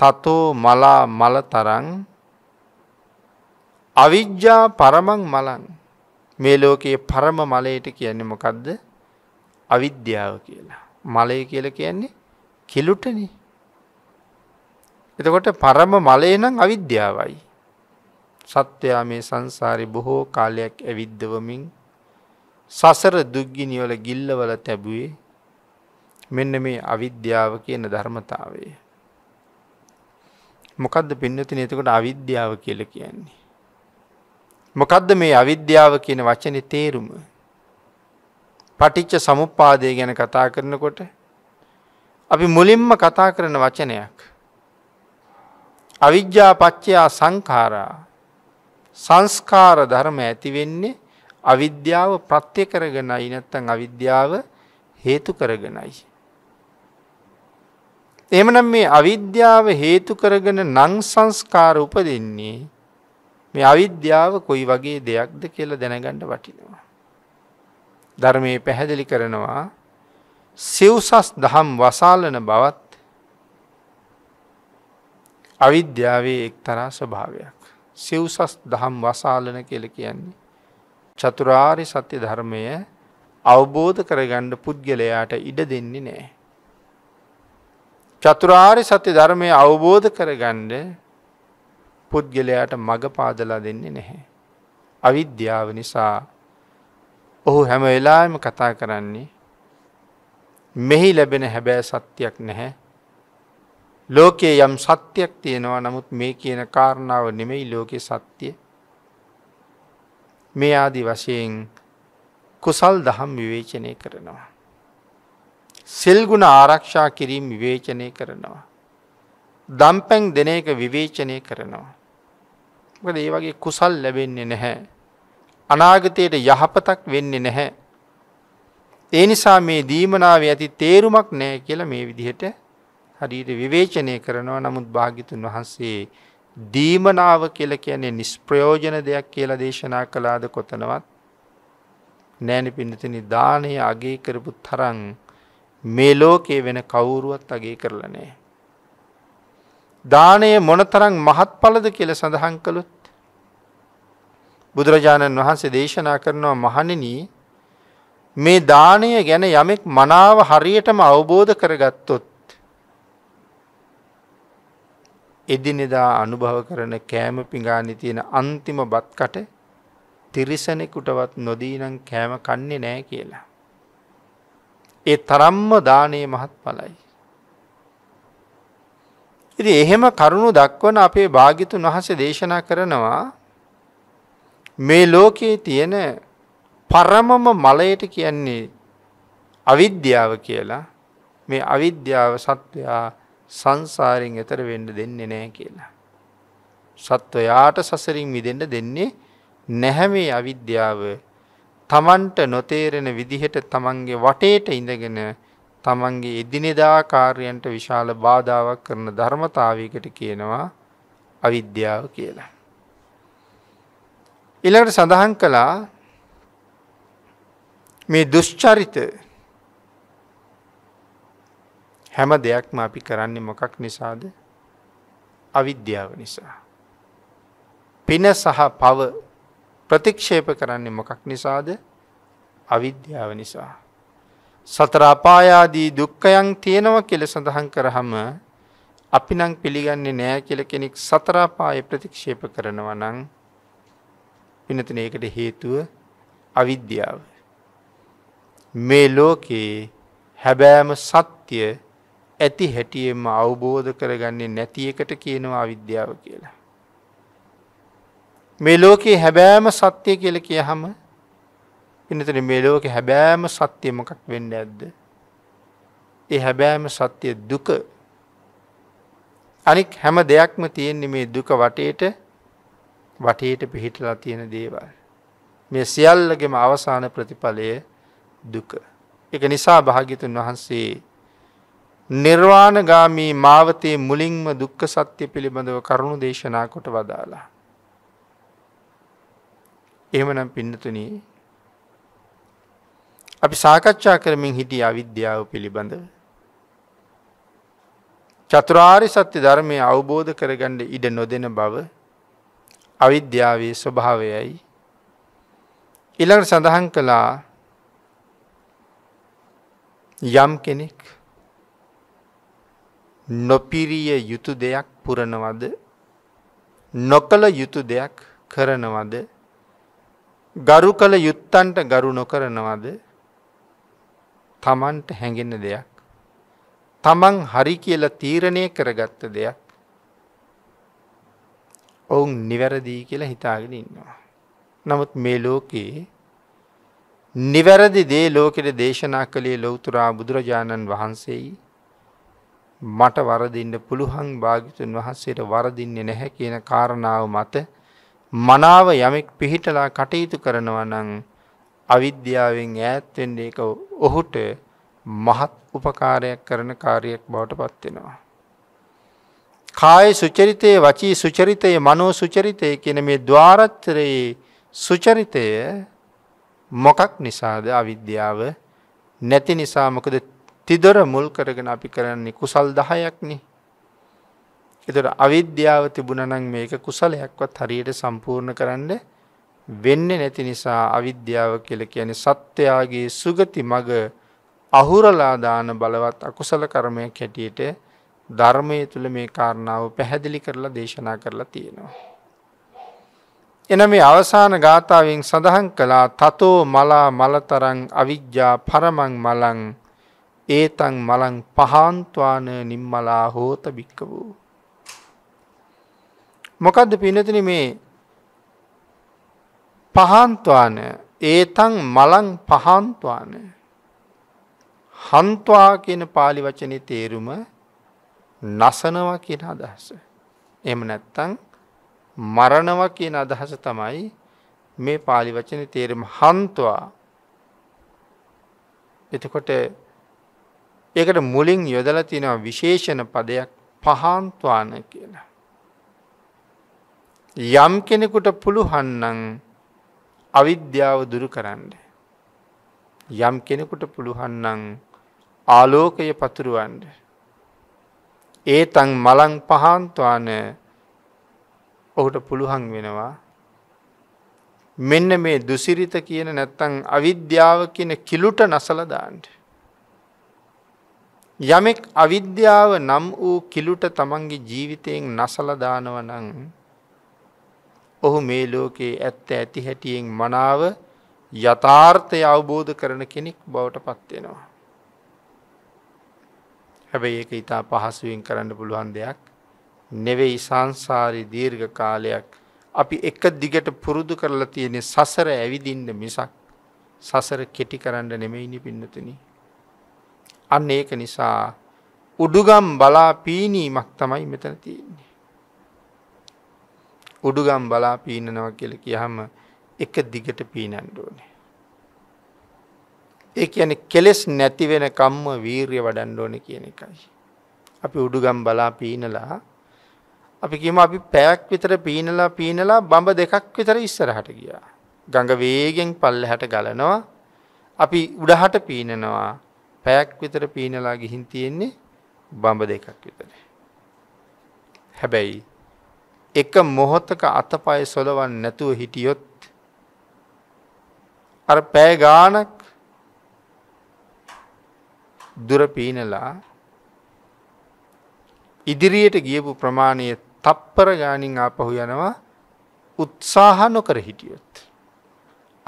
තතෝ මලා මල තරං අවිජ්ජා පරමං මලං මේ ලෝකයේ පරම මලයට කියන්නේ මොකක්ද අවිද්‍යාව කියලා. මලය කියලා කියන්නේ කිලුටනේ. එතකොට පරම මලය නම් අවිද්‍යාවයි. සත්‍යයා මේ සංසාරේ බොහෝ කාලයක් ඇවිද්දවමින් සසර දුක්ගිනිවල ගිල්ලවල තැබුවේ මෙන්න මේ අවිද්‍යාව කියන ධර්මතාවය. මොකද්ද පින්නතින එතකොට අවිද්‍යාව කියලා කියන්නේ. මොකද්ද මේ අවිද්‍යාව කියන වචනේ තේරුම? පටිච්ච සමුප්පාදය ගැන කතා කරනකොට අපි මුලින්ම කතා කරන වචනයක්. අවිද්‍යා පච්චයා සංඛාරා සංස්කාර ධර්ම ඇති වෙන්නේ අවිද්‍යාව ප්‍රත්‍ය කරගෙනයි නැත්නම් අවිද්‍යාව හේතු කරගෙනයි. එමනම් මේ අවිද්‍යාව හේතු කරගෙන නං සංස්කාර උපදින්නේ මේ අවිද්‍යාව කොයි වගේ දෙයක්ද කියලා දැනගණ්ඩ වටිනවා. ධර්මයේ පැහැදිලි කරනවා සිව්සස් දහම් වසාලන බවත් අවිද්‍යාවේ එක්තරා ස්වභාවයක් සිව්සස් දහම් වසාලන කියල කියන්නේ. චතුරාරි සත්‍ය ධර්මය අවබෝධ කරගණ්ඩ පුද්ගලයාට ඉඩ දෙන්නේ නෑ. චතුරාර් සත්‍ය ධර්මය අවබෝධ කරගන්ඩ පුද්ගලයාට මඟ පාදලා දෙන්නේ නැහැ. අවිද්‍යාව නිසා ඔහු හැම වෙලාම කතා කරන්නේ මෙහි ලැබෙන හැබෑ සත්‍යයක් නැහැ. ලෝකයේ යම් සත්‍යයක් තියෙනවා නමුත් මේ කියන කාරණාව නෙමෙයි ලෝකෙ සත්‍යය. මේ ආදි වශයෙන් කුසල් දහම් විවේචනය කරනවා. සෙල්ගුණ ආරක්ෂා කිරීම් විවේචනය කරනවා. දම්පැන් දෙන එක විවේචනය කරනවා. මොකද ඒ වගේ කුසල් ලැබෙන්නේ නැහැ. අනාගතයට යහපතක් වෙන්නේ නැහැ. ඒ නිසා මේ දීමනාවේ ඇති තේරුමක් නැහැ කියලා මේ විදිහට හරියට විවේචනය කරනවා නමුත් භාග්‍යතුන් වහන්සේ දීමනාව කියලා කියන්නේ නිෂ්ප්‍රයෝජන දෙයක් කියලා දේශනා කළාද කොතනවත් නෑන පිඳතිනි දානය අගේ කරපු තරන් මේ ලෝකයේ වෙන කවුරුවත් අගේ කරලා නෑ. දානය මොනතරං මහත්ඵලද කියල සඳහන් කළොත් බුදුරජාණන් වහන්සේ දේශනා කරනවා මහණෙනී මේ දානය ගැන යමෙක් මනාව හරියටම අවබෝධ කරගත්තොත් එදිනෙදා අනුභව කරන කෑම පිඟානි තියෙන අන්තිම බත්කට තිරිසනෙකුටවත් නොදීනම් කෑම කන්නේ නෑ කියලා. ඒ තරම්ම දානයේ මහත්ඵලයි. ඉති එහෙම කරුණු දක්වන අපේ භාගිතුන් වහස දේශනා කරනවා මේ ලෝකයේ තියෙන පරමම මලයට කියන්නේ අවිද්‍යාව කියලා මේ අවිද්‍යාව සත්වයා සංසාරෙන් එතර වෙන්න දෙන්නේ නෑ කියලා. සත්වයාට සසරින් විදෙන්ට දෙන්නේ නැහැ මේ අවිද්‍යාව තමන්ට නොතේරෙන විදිහට තමන්ගේ වටේට ඉඳගෙන තමන්ගේ එදිනෙදා කාර්යයන්ට විශාල බාධාවක් කරන ධර්මතාවයකට කියනවා අවිද්‍යාව කියලා. ඊළඟට සඳහන් කළා මේ දුෂ්චරිත හැම දෙයක්ම අපි කරන්නේ මොකක් නිසාද? අවිද්‍යාව නිසා. පින සහ පව ප්‍රතික්ෂේප කරන්නේ මොකක් නිසාද අවිද්‍යාව නිසා. සතර අපායාදී දුක්කයන් තියෙනව කෙල සඳහන් කරහම අපි නං පිළිගන්නේ නෑ කියල කෙනෙක් සතරාපාය ප්‍රතික්ෂේප කරනව නං පිනතින ඒකට හේතුව අවිද්‍යාව. මේ ලෝකයේ හැබෑම සත්‍යය ඇති හැටියෙන්ම අවබෝධ කරගන්නේ නැති එකට කියනවා අවිද්‍යාව කියලා. මේ ලෝකයේ හැබෑම සත්‍යය කියල කිය හම පිනතන මේ ලෝක හැබෑම සත්‍යය මොකක් වෙන්න ඇද්ද. ඒ හැබෑම සත්‍යය දුක අනික් හැම දෙයක්ම තියෙන්නේ මේ දුක වටේට වටේට පිහිටලා තියෙන දේවල්. මේ සියල්ලගෙම අවසාන ප්‍රතිඵලය දුක. එක නිසා භාගිතුන් වහන්සේ නිර්වාණගාමී මාවතයේ මුලින්ම දුක්ඛ සත්‍ය පිළිබඳව කරුණු දේශනා කොට වදාලා. එහෙමනම් පින්නතුන අපි සාකච්ඡා කරමින් හිටිය අවිද්‍යාව පිළිබඳව. චතුරාරි සත්‍ය ධර්මය අවබෝධ කරගන්න ඉඩ නොදෙන බව අවිද්‍යාවේ ස්වභාවයයි. ඊළඟට සඳහන් කළා යම් කෙනෙක් නොපිරිය යුතු දෙයක් පුරනවද නොකළ යුතු දෙයක් කරනවද ගරු කළ යුත්තන්ට ගරු නොකරනවද තමන්ට හැඟෙන්න දෙයක්. තමන් හරි කියලා තීරණය කරගත්ත දෙයක්. ඔවුන් නිවැරදිී කියලා හිතාගෙන ඉන්නවා. නමුත් මේ ලෝකයේ නිවැරදි දේ ලෝකෙට දේශනා කළේ ලොවතුරා බුදුරජාණන් වහන්සේයි මට වරදින්න පුළුහන් භාගිතුන් වහන්සේට වරදින්නේ නැහැ කියන කාරණාව මත මනාව යමෙක් පිහිටලා කටයුතු කරනවා නම් අවිද්‍යාවෙන් ඈත් වෙන්න ඒක ඔහුට මහත් උපකාරයක් කරන කාර්යයක් බවට පත් වෙනවා. කාය සුචරිතයේ වචී සුචරිතයේ මනෝ සුචරිතයේ කියන මේ ద్వාරත්‍රයේ සුචරිතය මොකක් නිසාද අවිද්‍යාව නැති නිසා මොකද තිදොර මුල් කරගෙන අපි කරන්නේ කුසල් 10ක්නේ එතට අවිද්‍යාව තිබුණනං මේක කුසලයක්වත් හරියට සම්පූර්ණ කරන්න වෙන්න නැති නිසා අවිද්‍යාව කියල කියන සත්‍යයාගේ සුගති මග අහුරලාදාන බලවත් අකුසල කරමය කැටියට ධර්මය තුළ මේ කාරණාව පැහැදිලි කරලා දේශනා කරලා තියෙනවා. එන මේ අවසාන ගාථාවෙන් සඳහන් කළා තතෝ මලා මලතරං අවිද්‍යා පරමං මලං ඒතං මලං පහන්ත්වාන නිම්මලා හෝත භික්ක වූ. මොකද්ද පින්නතින මේ පහන්ත්වාන ඒතං මලං පහන්ත්වාන හන්ත්වා කියන පාලි වචනේ තේරුම නසනවා කියන අදහස. එහෙම නැත්නම් මරණවා කියන අදහස තමයි මේ පාලි වචනේ තේරුම හන්ත්වා. එතකොට ඒකට මුලින් යොදලා තියෙනවා විශේෂණ පදයක් පහන්ත්වාන කියලා. යම් කෙනෙකුට පුළුහන්නං අවිද්‍යාව දුරු කරන්න. යම් කෙනෙකුට පුළුහන්නං ආලෝකය පතුරුවන්ඩ. ඒතන් මලං පහන්තුවාන ඔහුට පුළුහන් වෙනවා. මෙන්න මේ දුසිරිත කියන නැත්තං අවිද්‍යාව කියන කිලුට නසලදාන්ට. යමෙක් අවිද්‍යාව නම් වූ කිලුට තමන්ගේ ජීවිතයෙන් නසලදානවනං ඔහු මේ ලෝකයේ ඇත්ත ඇති හැටියෙන් මනාව යථාර්ථය අවබෝධ කරන කෙනෙක් බවට පත්වෙනවා. හැබැයි ඒක ඉතා පහසුවෙන් කරන්න පුළුවන් දෙයක් නෙවෙයි සංසාරි දීර්ඝ කාලයක් අපි එක දිගට පුරුදු කරලා තියෙන සසර ඇවිදින්න මිසක් සසර කෙටි කරන්න නෙමෙයිනි පින්නතුනි. අන්න ඒක නිසා උඩුගම් බලා පීනීමක් තමයි මෙතන තියන්නේ. උඩුගම් බලා පීනනවා කියල කියහම එක දිගට පීනන්ඩෝනේ. ඒ කියන කෙලෙස් නැතිවෙන කම්ම වීර්ය වඩන්න ඕන කියන එකයි. අපි උඩුගම් බලා පීනලා අපි කියම අපි පැයක් විතර පීනලා පීනලා බඹ දෙකක් විතර ඉස්සරහට ගියා. ගඟ වේගෙන් පල්ලහැට ගලනවා අපි උඩහට පීනනවා පැයක් විතර පීනලා ගිහින් තියෙන්නේ බඹ දෙකක් විතර. හැබැයි එක මොහොතක අතපය සොලවන් නැතුව හිටියොත් අර පැය ගානක් දුර පීනලා ඉදිරියට ගියපු ප්‍රමාණය තප්පර ගානින් ආපහු යනවා උත්සාහ නොකර හිටියොත්.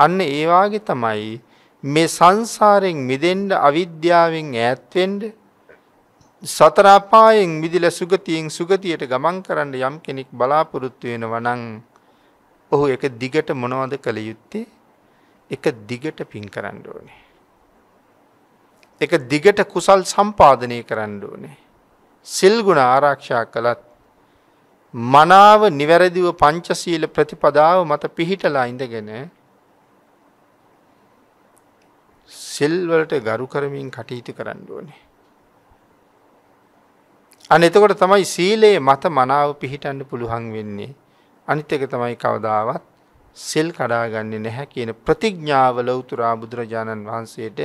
අන්න ඒවාගේ තමයි මේ සංසාරෙන් මිදෙන්ඩ අවිද්‍යාවෙන් ඈත්වෙන්ඩ සතරාපායෙන් මිදිල සුගතියෙන් සුගතියට ගමන් කරන්න යම් කෙනෙක් බලාපොරොත්තු වෙන වනං ඔහු එක දිගට මොනවද කළ යුත්තේ එක දිගට පින් කරන්න ඕනේ. එක දිගට කුසල් සම්පාදනය කරන්න ඕනේ. සිල්ගුණ ආරක්ෂා කළත් මනාව නිවැරදිව පංචසීල ප්‍රතිපදාව මත පිහිටලා ඉඳගෙන සිල්වලට ගරු කරමින් කටයුතු කරන්න ඕනේ. අන්න එතකොට තමයි සීලේ මත මනාව පිහිටන්න පුළුවන් වෙන්නේ. අනිත් එක තමයි කවදාවත් සෙල් කඩාගන්නේ නැහැ කියන ප්‍රතිඥාව ලෞතුරා බුදුරජාණන් වහන්සේට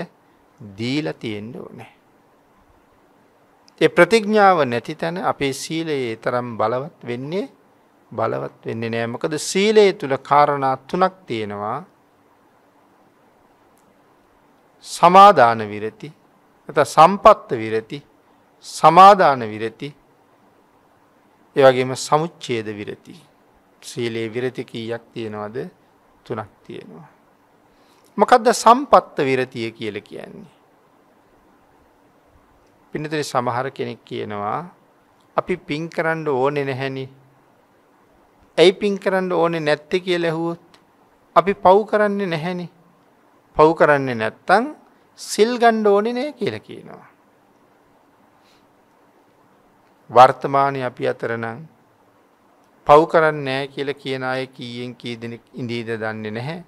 දීලා තියෙන්න ඕනේ. ඒ ප්‍රතිඥාව නැති තැන අපේ සීලයේ තරම් බලවත් වෙන්නේ බලවත් වෙන්නේ නෑ. මොකද සීලයේ තුල කාරණා තුනක් තියෙනවා. සමාදාන විරති, නැත්නම් සම්පත්ත විරති, සමාධාන විරති ඒවගේම සමුච්චේද විරති. සීලේ විරති කීයක් තියෙනවද තුනක් තියෙනවා. මකදද සම්පත්ත විරතිය කියල කියන්නේ. පිනතරි සමහර කෙනෙක් කියනවා අපි පින් කරන්න ඕනෙ නැහැනි ඇයි පින් කරන්න ඕනෙ නැත්ත කිය ලැහුවොත් අපි පව් කරන්නේ නැහැනි පව් කරන්නේ නැත්තං සිල්ගණ්ඩ ඕනෙ නෑ කියල කියනවා. වර්තමානය අපි අතරනම් පව් කරන්න නෑ කියල කියන අය කීයෙන් කී දෙනෙක් ඉඳීද දන්නේ නැහැ.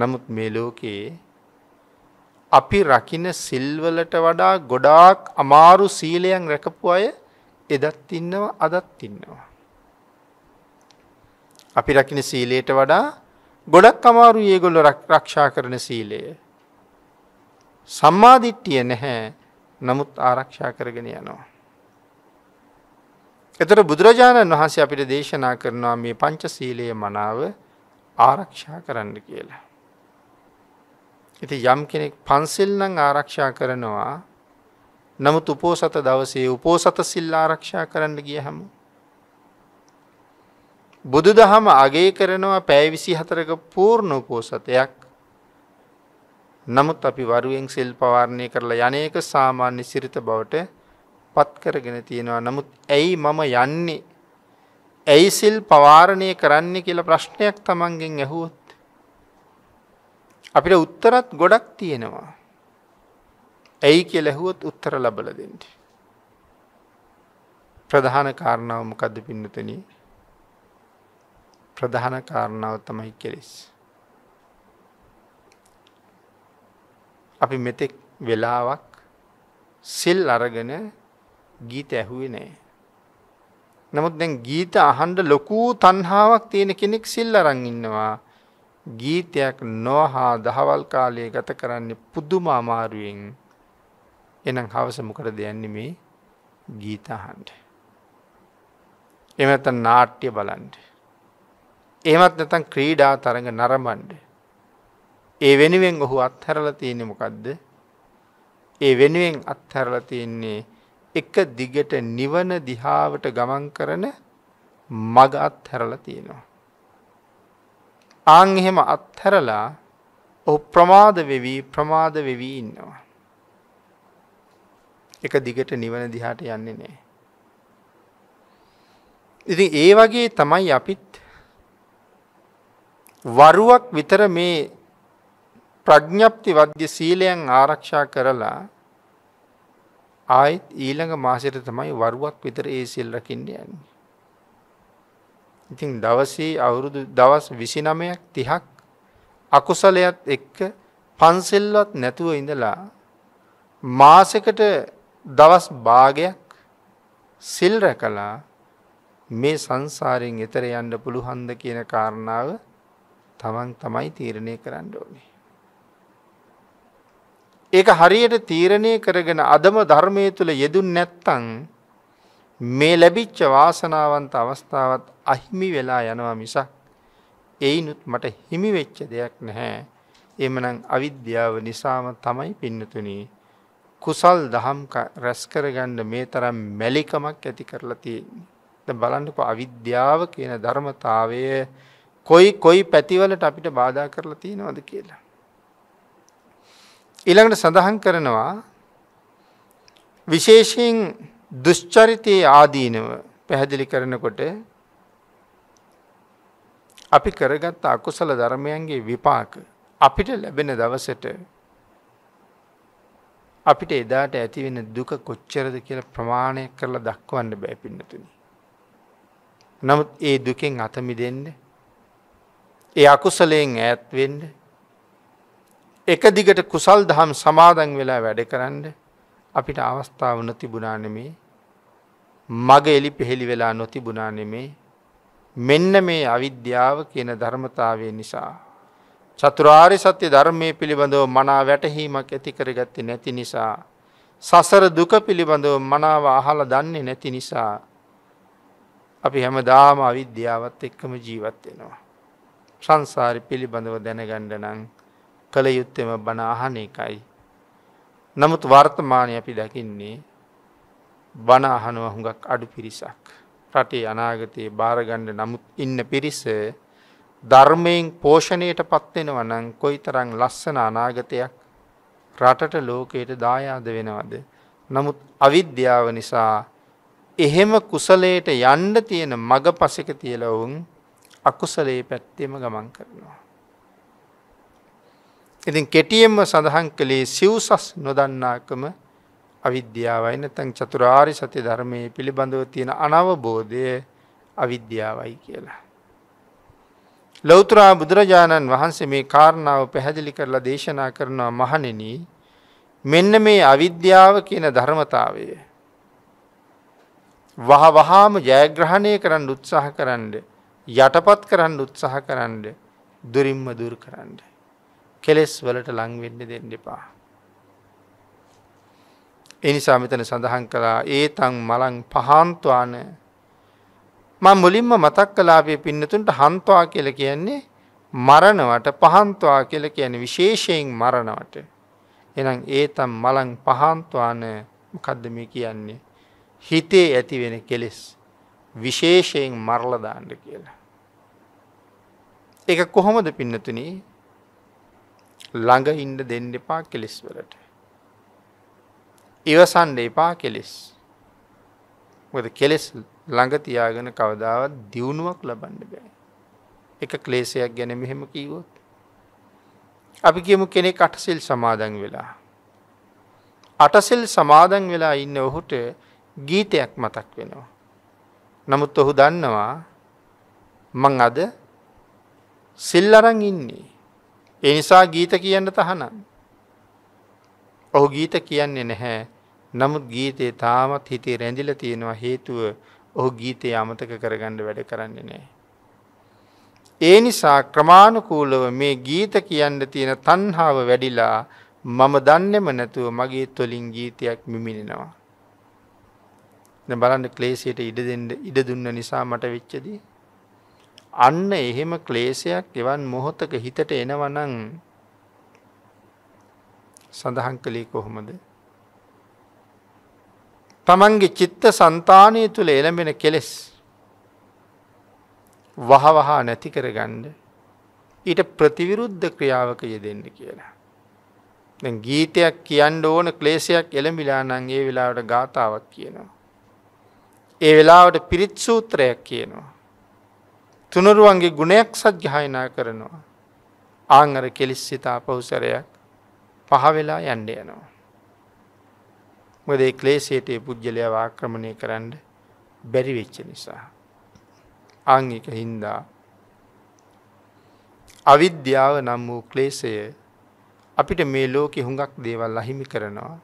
නමුත් මේ ලෝකයේ අපි රකින සිල්වලට වඩා ගොඩාක් අමාරු සීලයන් රැකපු අය එදත් ඉන්නවා අදත් ඉන්නවා. අපි රකින සීලයට වඩා ගොඩක් අමාරු ඒගොල්ල රක්ෂා කරන සීලය. සම්මාධිට්ටිය නැහැ නමුත් ආරක්ෂා කරගෙන යනවා. එතට බුදුරජාණන් වහන්සේ අපිට දේශනා කරනවා මේ පංච සීලයේ මනාව ආරක්ෂා කරන්න කියලා. ඉති යම් කෙනෙක් පන්සිල්නං ආරක්ෂා කරනවා නමුත් උපෝසත දවසේ උපෝසත සිල් ආරක්ෂා කරන්න ගිය හැම. බුදු දහම අගේ කරනවා පැෑවිසි හතරක පූර්ණ උපෝසතයක් නමුත් අපි වරුවෙන් සිල් පවාරණය කරලා යනඒක සාමාන්‍ය සිරිත බවට පත් කරගෙන තියෙනවා නමුත් ඇයි මම යන්නේ ඇයි සිල් පවාරණය කරන්නේ කියල ප්‍රශ්නයක් තමන්ගෙන් ඇහුවොත් අපිට උත්තරත් ගොඩක් තියෙනවා ඇයි කියල ඇහුවොත් උත්තර ලබල දෙෙන්ට ප්‍රධාන කාරණාව මොකක්ද පින්නතන ප්‍රධාන කාරණාව තමයි කෙලෙස් අපි මෙතෙක් වෙලාවක් සිල් අරගෙන ගීත ඇහුවේ නෑ. නමුත් දැන් ගීත අහන්ඩ ලොකූ තන්හාාවක් තියෙන කෙනෙක් සිල් අරං ඉන්නවා. ගීතයක් නොහා දහවල් කාලය ගත කරන්නේ පුදුම අමාරුවෙන් එනම් හවසමකර දෙයන්නේ මේ ගීතහන්ට. එමත නාට්‍ය බලන්ඩ. ඒමත් නැතන් ක්‍රීඩා තරඟ නරමන්ඩ. ඒ වෙනුවෙන් ඔහු අත්හැරල තියෙන මොකක්ද ඒ වෙනුවෙන් අත්හැරල තියෙන්නේ එක දිගට නිවන දිහාවට ගමන් කරන මග අත්හැරලා තියෙනවා. ආං එහෙම අත්හැරලා ඔහු ප්‍රමාද වෙවී ප්‍රමාද වෙවී ඉන්නවා. එක දිගට නිවන දිහාට යන්නේ නෑ. ඉතින් ඒ වගේ තමයි අපිත් වරුවක් විතර මේ ප්‍රඥප්ති වද්‍ය සීලයන් ආරක්ෂා කරලා ආයෙත් ඊළඟ මාසෙට තමයි වරුවක් විතර ඒ සිල් රකින්න යන්නේ. ඉතින් දවසේ අවුරුදු දවස් 29ක් 30ක් අකුසලයක් එක්ක පන්සල්වත් නැතුව ඉඳලා මාසෙකට දවස් භාගයක් සිල් රැකලා මේ සංසාරයෙන් එතර යන්න පුළුවන්ද කියන කාරණාව තමන් තමයි තීරණය කරන්න ඕනේ. ඒක හරියට තීරණය කරගෙන අදම ධර්මය තුළ යෙදුන් නැත්තං මේ ලැබිච්ච වාසනාවන්ත අවස්ථාවත් අහිමි වෙලා යනවා මිසක් එයිනුත් මට හිමිවෙච්ච දෙයක් නැහැ එමනං අවිද්‍යාව නිසාම තමයි පින්නතුනී කුසල් දහම් රැස්කරගන්න මේ තරම් මැලිකමක් ඇති කරලා තියෙන්නේ. බලන්නකො අවිද්‍යාව කියන ධර්මතාවය කොයි කොයි පැතිවලට අපිට බාධා කරලා තියෙනවද කියලා. ඊළඟට සඳහන් කරනවා විශේෂයෙන් දුෂ්චරිතයේ ආදීනව පැහැදිලි කරනකොට අපි කරගත් අකුසල ධර්මයන්ගේ විපාක අපිට ලැබෙන දවසට අපිට එදාට ඇතිවෙන දුක කොච්චරද කියල ප්‍රමාණය කරලා දක්වන්න බෑ පින්නතුනි. නමුත් ඒ දුකෙන් අතමි දෙන්න ඒ අකුසලයෙන් ඈත්වෙන්න එක දිගට කුසල් දහම් සමාදන් වෙලා වැඩ කරන්න අපිට අවස්ථාව නොතිබුණානෙමේ මග එලි පෙහෙළි වෙලා නොතිබුණානෙමේ මෙන්න මේ අවිද්‍යාව කියන ධර්මතාවය නිසා. චතුරාරි සත්‍ය ධර්මය පිළිබඳව මනා වැටහීමක් ඇතිකරගත්ත නැති නිසා. සසර දුක පිළිබඳව මනාව අහල දන්නේ නැති නිසා අපි හැමදාම අවිද්‍යාවත් එක්කම ජීවත් වෙනවා. සංසාරි පිළිබඳව දැනගණ්ඩනං කළ යුත්තෙම බනාහන එකයි. නමුත් වර්තමානය අපි දකින්නේ බනාහනුව හුඟක් අඩු පිරිසක්. රටේ අනාගතයේ භාරගණ්ඩ නමුත් ඉන්න පිරිස ධර්මයෙන් පෝෂණයට පත්වෙනව නං කොයි තරං ලස්සන අනාගතයක් රටට ලෝකයට දායාද වෙනවද. නමුත් අවිද්‍යාව නිසා එහෙම කුසලයට යන්න තියෙන මග පසක තියලවුන් අකුසලේ පැත්තෙම ගමන් කරනවා. ඉතින් කෙටියෙන්ම සඳහන් කළේ සිව්සස් නොදන්නාකම අවිද්‍යාවයි නැතන් චතුරාරි සති ධර්මය පිළිබඳව තියෙන අනවබෝධය අවිද්‍යාවයි කියලා. ලෞතුරා බුදුරජාණන් වහන්සේ මේ කාරණාව පැහැදිලි කරලා දේශනා කරනවා මහණෙන මෙන්න මේ අවිද්‍යාව කියන ධර්මතාවය. වහ වහාම ජයග්‍රහණය කරන්න උත්සාහ කරන්න යටපත් කරන්න උත්සාහ කරන්න දුරින්ම දුර් කරන්නේ. කෙලෙස් වලට ලංවෙන්න දෙන්න එපා. එනිසා මෙතන සඳහන් කළා ඒ තන් මලං පහන්තුවාන මං මුලින්ම මතක් කලාපය පින්නතුන්ට හන්තුවා කියල කියන්නේ මරණවට පහන්තුවා කියල කියන විශේෂයෙන් මරණවට එනම් ඒ තම් මලං පහන්තුවාන කද්දම කියන්නේ හිතේ ඇතිවෙන කෙලෙස් විශේෂයෙන් මරලදාන්න කියලා. එක කොහොමද පින්නතුනී ළඟ ඉන්න දෙන්න එපා කෙලෙස් වලට. ඉවසන්න එපා කෙලෙස්. මොකද කෙලෙස් ළඟ තියාගෙන කවදාවත් දියුණුවක් ලබන්න බෑ. එක ක්ලේශයක් ගැන මෙහෙම කීවොත්. අපි කියමු කෙනෙක් අටසිල් සමාදන් වෙලා. අටසිල් සමාදන් වෙලා ඉන්න ඔහුට ගීතයක් මතක් වෙනවා. නමුත් ඔහු දන්නවා මං අද සිල් අරන් ඉන්නේ ඒ නිසා ගීත කියන්න තහනම්. ඔහු ගීත කියන්නේ නැහැ. නමුත් ගීතේ තාමත් හිතේ රැඳිල තියෙනවා හේතුව ඔහු ගීතය අමතක කරගන්න වැඩ කරන්නේ නෑ. ඒ නිසා ක්‍රමාණුකූලව මේ ගීත කියන්න තියෙන තන්හාාව වැඩිලා මම දන්නෙම නැතුව මගේ තොලින් ගීතයක් මිමිණෙනවා. බලන්න ක්ලේසියට ඉඩ දෙන්න ඉඩ දුන්න නිසා මට වෙච්චදී අන්න එහෙම ක්ලේශයක් එවන් මොහොතක හිතට එනවනං සඳහන් කළේ කොහොමද. තමන්ගේ චිත්ත සන්තානය තුළ එළඹෙන කෙලෙස් වහවහා නැති කරගණ්ඩ ඊට ප්‍රතිවිරුද්ධ ක්‍රියාවක යෙදෙන්න කියලා. ගීතයක් කියන්න ඕන ක්ලේසයක් එළඹිලා නංගේ වෙලාවට ගාථාවක් කියනවා. ඒ වෙලාවට පිරිත් සූත්‍රයක් කියනවා. තුනරුවන්ගේ ගුණයක් සජ්්‍යායනා කරනවා. ආංගර කෙලිස් සිතා පහුසරයක් පහවෙලා යන්ඩ යනවා. මොදේ ක්ලේසේටේ පුද්ගලය වාක්‍රමණය කරන්න බැරිවෙච්ච නිසා. ආංගික හින්දා අවිද්‍යාව නම් වූ ක්ලේසය අපිට මේ ලෝකෙ හුඟක් දේවල් අහිමි කරනවා.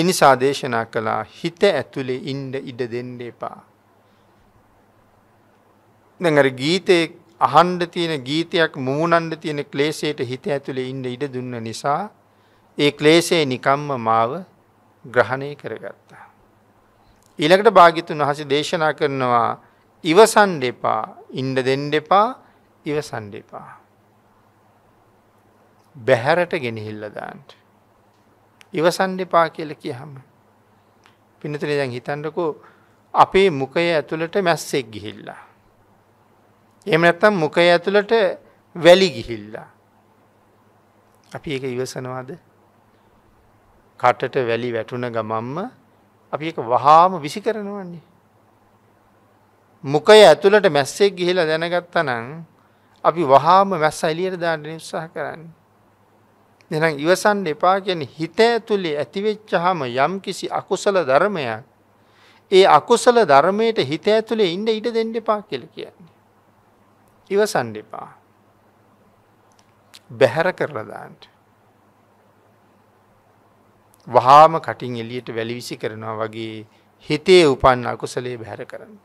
එනිසා දේශනා කළා හිත ඇතුළේ ඉන්ඩ ඉඩ දෙන්න එපා. දැන් අර ගීතේ අහන්න තියෙන ගීතයක් මුමුණන්න තියෙන ක්ලේශයට හිත ඇතුලේ ඉන්න ඉඩ දුන්න නිසා ඒ ක්ලේශේ නිකම්ම මාව ග්‍රහණය කරගත්තා. ඊළඟට භාග්‍යතුන් වහන්සේ දේශනා කරනවා ඉවසන් දෙපා, ඉන්න දෙන්න දෙපා, ඉවසන් දෙපා. බහැරට ගෙනහිල්ලා දාන්න. ඉවසන් දෙපා කියලා කියහම. පින්නතේ දැන් හිතන්නකෝ අපේ මුඛය ඇතුළට මැස්සෙක් ගිහිල්ලා එහෙම නැත්නම් මුඛය ඇතුළට වැලි ගිහිල්ලා. අපි ඒක ඉවසනවාද? කටට වැලි වැටුණ ගමම්ම අපි ඒක වහාම විසි කරනවන්නේ. මුඛය ඇතුළට මැස්සෙක් ගිහිලා දැනගත්තා නම් අපි වහාම මැස්ස එළියට දාන්න උත්සාහ කරන්නේ. එහෙනම් ඉවසන්න එපා කියන්නේ හිත ඇතුලේ ඇතිවෙච්චාම යම්කිසි අකුසල ධර්මයක් ඒ අකුසල ධර්මයට හිත ඇතුලේ ඉන්න ඉඩ දෙන්න එපා කියලා කියන්නේ. ඉවසන් එපා. බැහැර කරලදාන්ට. වහාම කටින් එලියට වැලිවිසි කරනවා වගේ හිතේ උපන්න අකුසලේ බැහැර කරන්නට.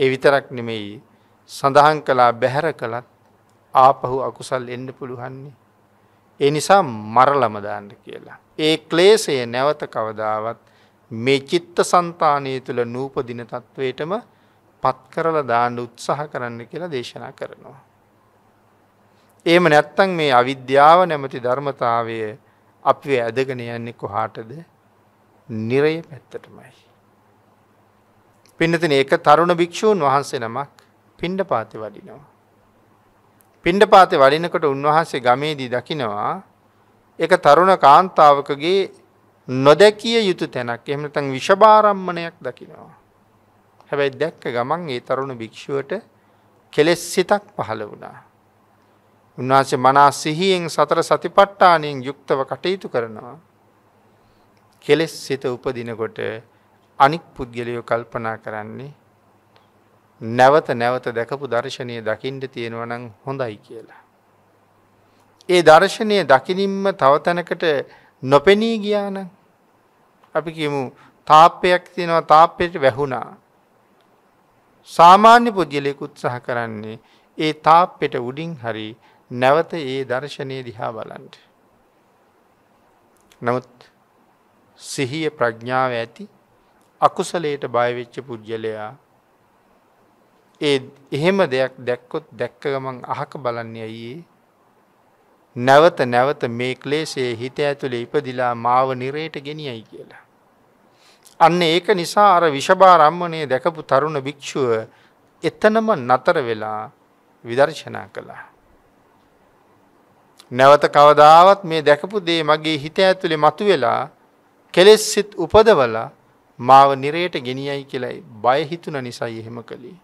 ඒ විතරක් නෙමෙයි සඳහන් කලා බැහැර කළත් ආපහු අකුසල් එන්න පුළුවන්නේ. ඒ නිසා මරලමදාන්න කියලා. ඒ ක්ලේසය නැවත කවදාවත් මේ චිත්ත සන්තානය තුළ නූපදින තත්ත්වයටම පත් කරලා දාන්න උත්සාහ කරන්න කියලා දේශනා කරනවා. ඒම නැත්තං මේ අවිද්‍යාව නැමති ධර්මතාවය අපි ඇදගෙන යන්නේ කොහාටද නිරය පැත්තටමයි. පින්නතින ඒක තරුණ භික්‍ෂූන් වහන්සේ නමක් පිණ්ඩ පාති වඩිනවා. පිණ්ඩ පාති වඩිනකොට උන්වහන්සේ ගමේදී දකිනවා එක තරුණ කාන්තාවකගේ නොදැකිය යුතු තැනක් එහමතන් විෂභාරම්මණයක් දකිනවා. හැබැයි දැක්ක ගමන් ඒ තරුණ භික්ෂුවට කෙලෙස් සිතක් පහළ වුණා. උන්වහන්සේ මනා සිහියෙන් සතර සතිපට්ඨානයෙන් යුක්තව කටයුතු කරනවා. කෙලෙස් සිත උපදිනකොට අනික් පුද්ගලයෝ කල්පනා කරන්නේ නැවත නැවත දැකපු දර්ශනය දකිින්ට තියෙනව නම් හොඳයි කියලා. ඒ දර්ශනය දකිනින්ම තවතැනකට නොපෙනී ගියාන අපි කියමු තාප්පයක් තියෙනවා තාප්පයට වැැහුණා සාමාන්‍ය පුද්ගලයෙක් උත්සාහ කරන්නේ ඒ තාප්පෙට උඩින් හරි නැවත ඒ දර්ශනය දිහා බලන්ට. නමුත් සිහිය ප්‍රඥාව ඇති අකුසලයට බයවෙච්ච පුද්ගලයා ඒ එහෙම දෙයක් දැක්කොත් දැක්ක ගමන් අහක බලන්නේ ඇයේ නැවත නැවත මේ ක්ලේසේ හිත ඇතුළේ ඉපදිලා මාව නිරේට ගෙනියයි කියලා. අන්න ඒක නිසා අර විෂභාරම්මණය දැකපු තරුණ භික්ෂුව එතනම නතර වෙලා විදර්ශනා කළා. නැවත කවදාවත් මේ දැකපු දේ මගේ හිත ඇතුලේ මතුවෙලා කෙලෙස් සිත් උපදවලා මාව නිරයට ගෙනියයි කියලයි බය හිතුන නිසායි එහෙම කළේ.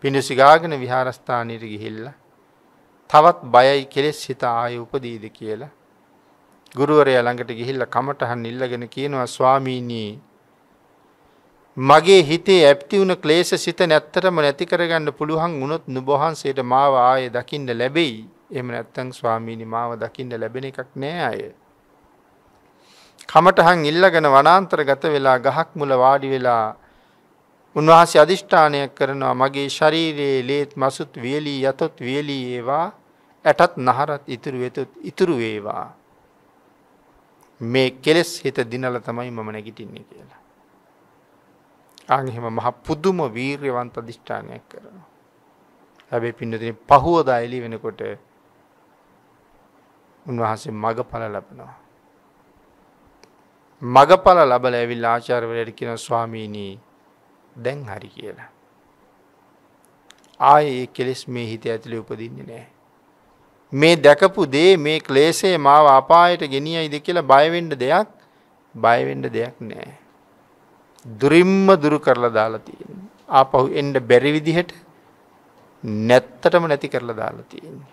පිණුසිගාගෙන විහාරස්ථානෙට ගිහිල්ලා තවත් බයයි කෙලෙස් හිත ආයේ උපදීද කියලා ගුරුවරයා ළඟට ගිහිල්ලා කමටහන් ඉල්ලගෙන කියනවා ස්වාමීනි මගේ හිතේ ඇප්ති වුණ ක්ලේශ සිත නැත්තරම නැති කරගන්න පුළුවන් වුණොත් නුඹ වහන්සේට මාව ආයේ දකින්න ලැබෙයි. එහෙම නැත්නම් ස්වාමීනි මාව දකින්න ලැබෙන එකක් නෑ අය. කමටහන් ඉල්ලගෙන වනාන්තර ගත වෙලා ගහක් මුල වාඩි වෙලා උන්වහන්සේ අදිෂ්ඨානයක් කරනවා මගේ ශරීරයේ ලේත් මසුත් වියලී යතොත් වියලී ඒවා ඇටත් නහරත් ඉතුරු වෙතොත් ඉතුරු වේවා මේ කෙලෙස් හිත දිනල තමයි මම නැගිටින්නේ කියලා. ආංහෙම මහ පුදුම වීර්යවන්ත දිෂ්ඨානයක් කරනවා. හැබැයි පින්නතින පහුවදා එළි වෙනකොට උන්වහන්සේ මගඵල ලබනවා. මගඵල ලබලා ඇවිල්ලා ආචාර්යවරයාට කියන ස්වාමීනි දැන් හරි කියලා. ආයේ කෙලෙස් මේ හිත ඇතුලේ උපදින්නේ නැහැ. මේ දැකපු දේ මේ ක්ලේශේ මාව අපායට ගෙනියයිද කියලා බයවෙන්ඩ දෙයක් බයවෙන්ඩ දෙයක් නෑ. දුරින්ම දුරු කරලා දාලා තියෙන. ආපහු එන්න බැරි විදිහට නැත්තටම නැති කරලා දාලා තියෙන්නේ.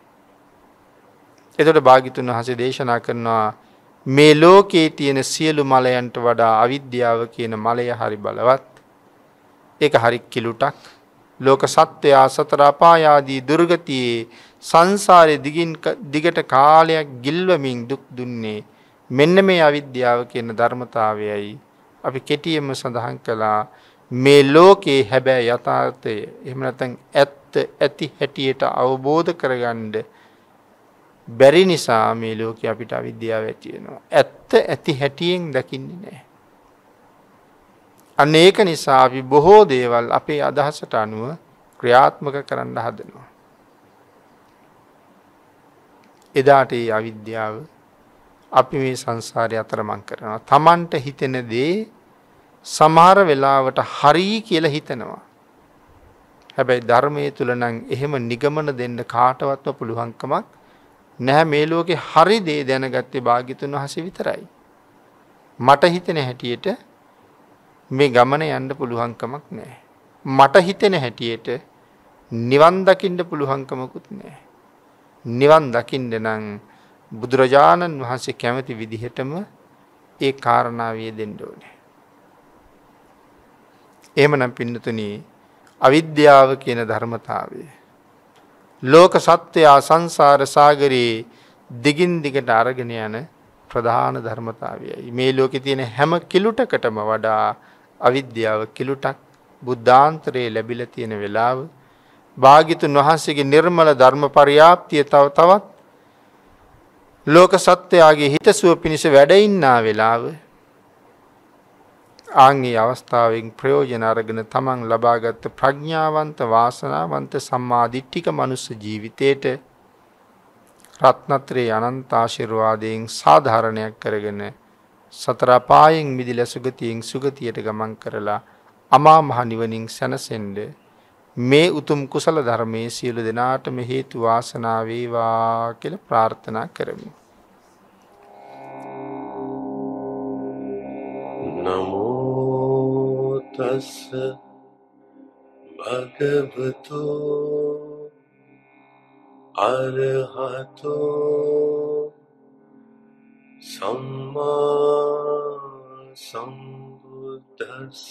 එතකොට භාග්‍යතුන් වහන්සේ දේශනා කරනවා මේ ලෝකයේ තියෙන සියලු මලයන්ට වඩා අවිද්‍යාව කියන මලය හරි බලවත්. ඒක හරි කිලුටක්. ලෝක සත්වයා සතර අපායාදී දුර්ගතියේ සංසාරය දිගට කාලයක් ගිල්වමින් දුක් දුන්නේ මෙන්න මේ අවිද්‍යාව කියන ධර්මතාවයයි අපි කෙටියම සඳහන් කළා මේ ලෝකයේ හැබැ යථාර්ථය එමනතැන් ඇත්ත ඇති හැටියට අවබෝධ කරගණ්ඩ බැරි නිසා මේ ලෝක අපිට අවිද්‍යාව ඇතියෙනවා. ඇත්ත ඇති හැටියෙන් දකින්නේ නෑ. අන්න ඒක නිසා අපි බොහෝ දේවල් අපේ අදහසට අනුව ක්‍රියාත්මක කරන්න හදනවා. එදාට ඒ අවිද්‍යාව අපි මේ සංසාරය අතරමං කරනවා. තමන්ට හිතෙන දේ සමහර වෙලාවට හරී කියල හිතනවා. හැබැයි ධර්මය තුළ නං එහෙම නිගමන දෙන්න කාටවත්ම පුළුවන්කමක් නැහැ මේ ලෝකෙ හරි දේ දැනගත්තේ භාගිතුන් වහස විතරයි. මට හිතෙන හැටියට මේ ගමන යන්න පුළුවන්කමක් නෑ. මට හිතෙන හැටියට නිවන් දකිින්ට පුළුවන්කමකුත් නෑ. නිවන් දකිින්ට නං බුදුරජාණන් වහන්සේ කැමති විදිහටම ඒ කාරණාවිය දෙෙන්ඩෝනේ. එහමනම් පින්නතුනී අවිද්‍යාව කියන ධර්මතාවය. ලෝක සත්‍යයා සංසාර සාගරයේ දිගින් දිගට අරගෙන යන ප්‍රධාන ධර්මතාවයයි. මේ ලෝකෙ තියෙන හැම කිලුටකටම වඩා අවිද්‍යාව කිලුටක් බුද්ධාන්තරයේ ලැබිල තියෙන වෙලාව භාගිතුන් වහන්සේගේ නිර්මල ධර්ම පරියාප්තිය තව තවත් ලෝක සත්වයාගේ හිතසුව පිණිස වැඩ ඉන්නා වෙලාව ආන්ගේ අවස්ථාවෙන් ප්‍රයෝජන අරගෙන තමන් ලබාගත් ප්‍රඥාවන්ත වාසනාවන්ත සම්මාදිට්ඨික මනුස්ස ජීවිතේට රත්නත්‍රේ අනන්ත ආශිර්වාදයෙන් සාධාරණයක් කරගෙන සතර පායෙන් මිදිලා සුගතියෙන් සුගතියට ගමන් කරලා අමා මහ නිවනින් සැනසෙන්නේ මේ උතුම් කුසල ධර්මයේ සියලු දෙනාටම හේතු වාසනා වේවා කියලා ප්‍රාර්ථනා කරමු. නමෝ තස්ස භගවතෝ අරහතෝ සම්මා සම්බුද්දස්ස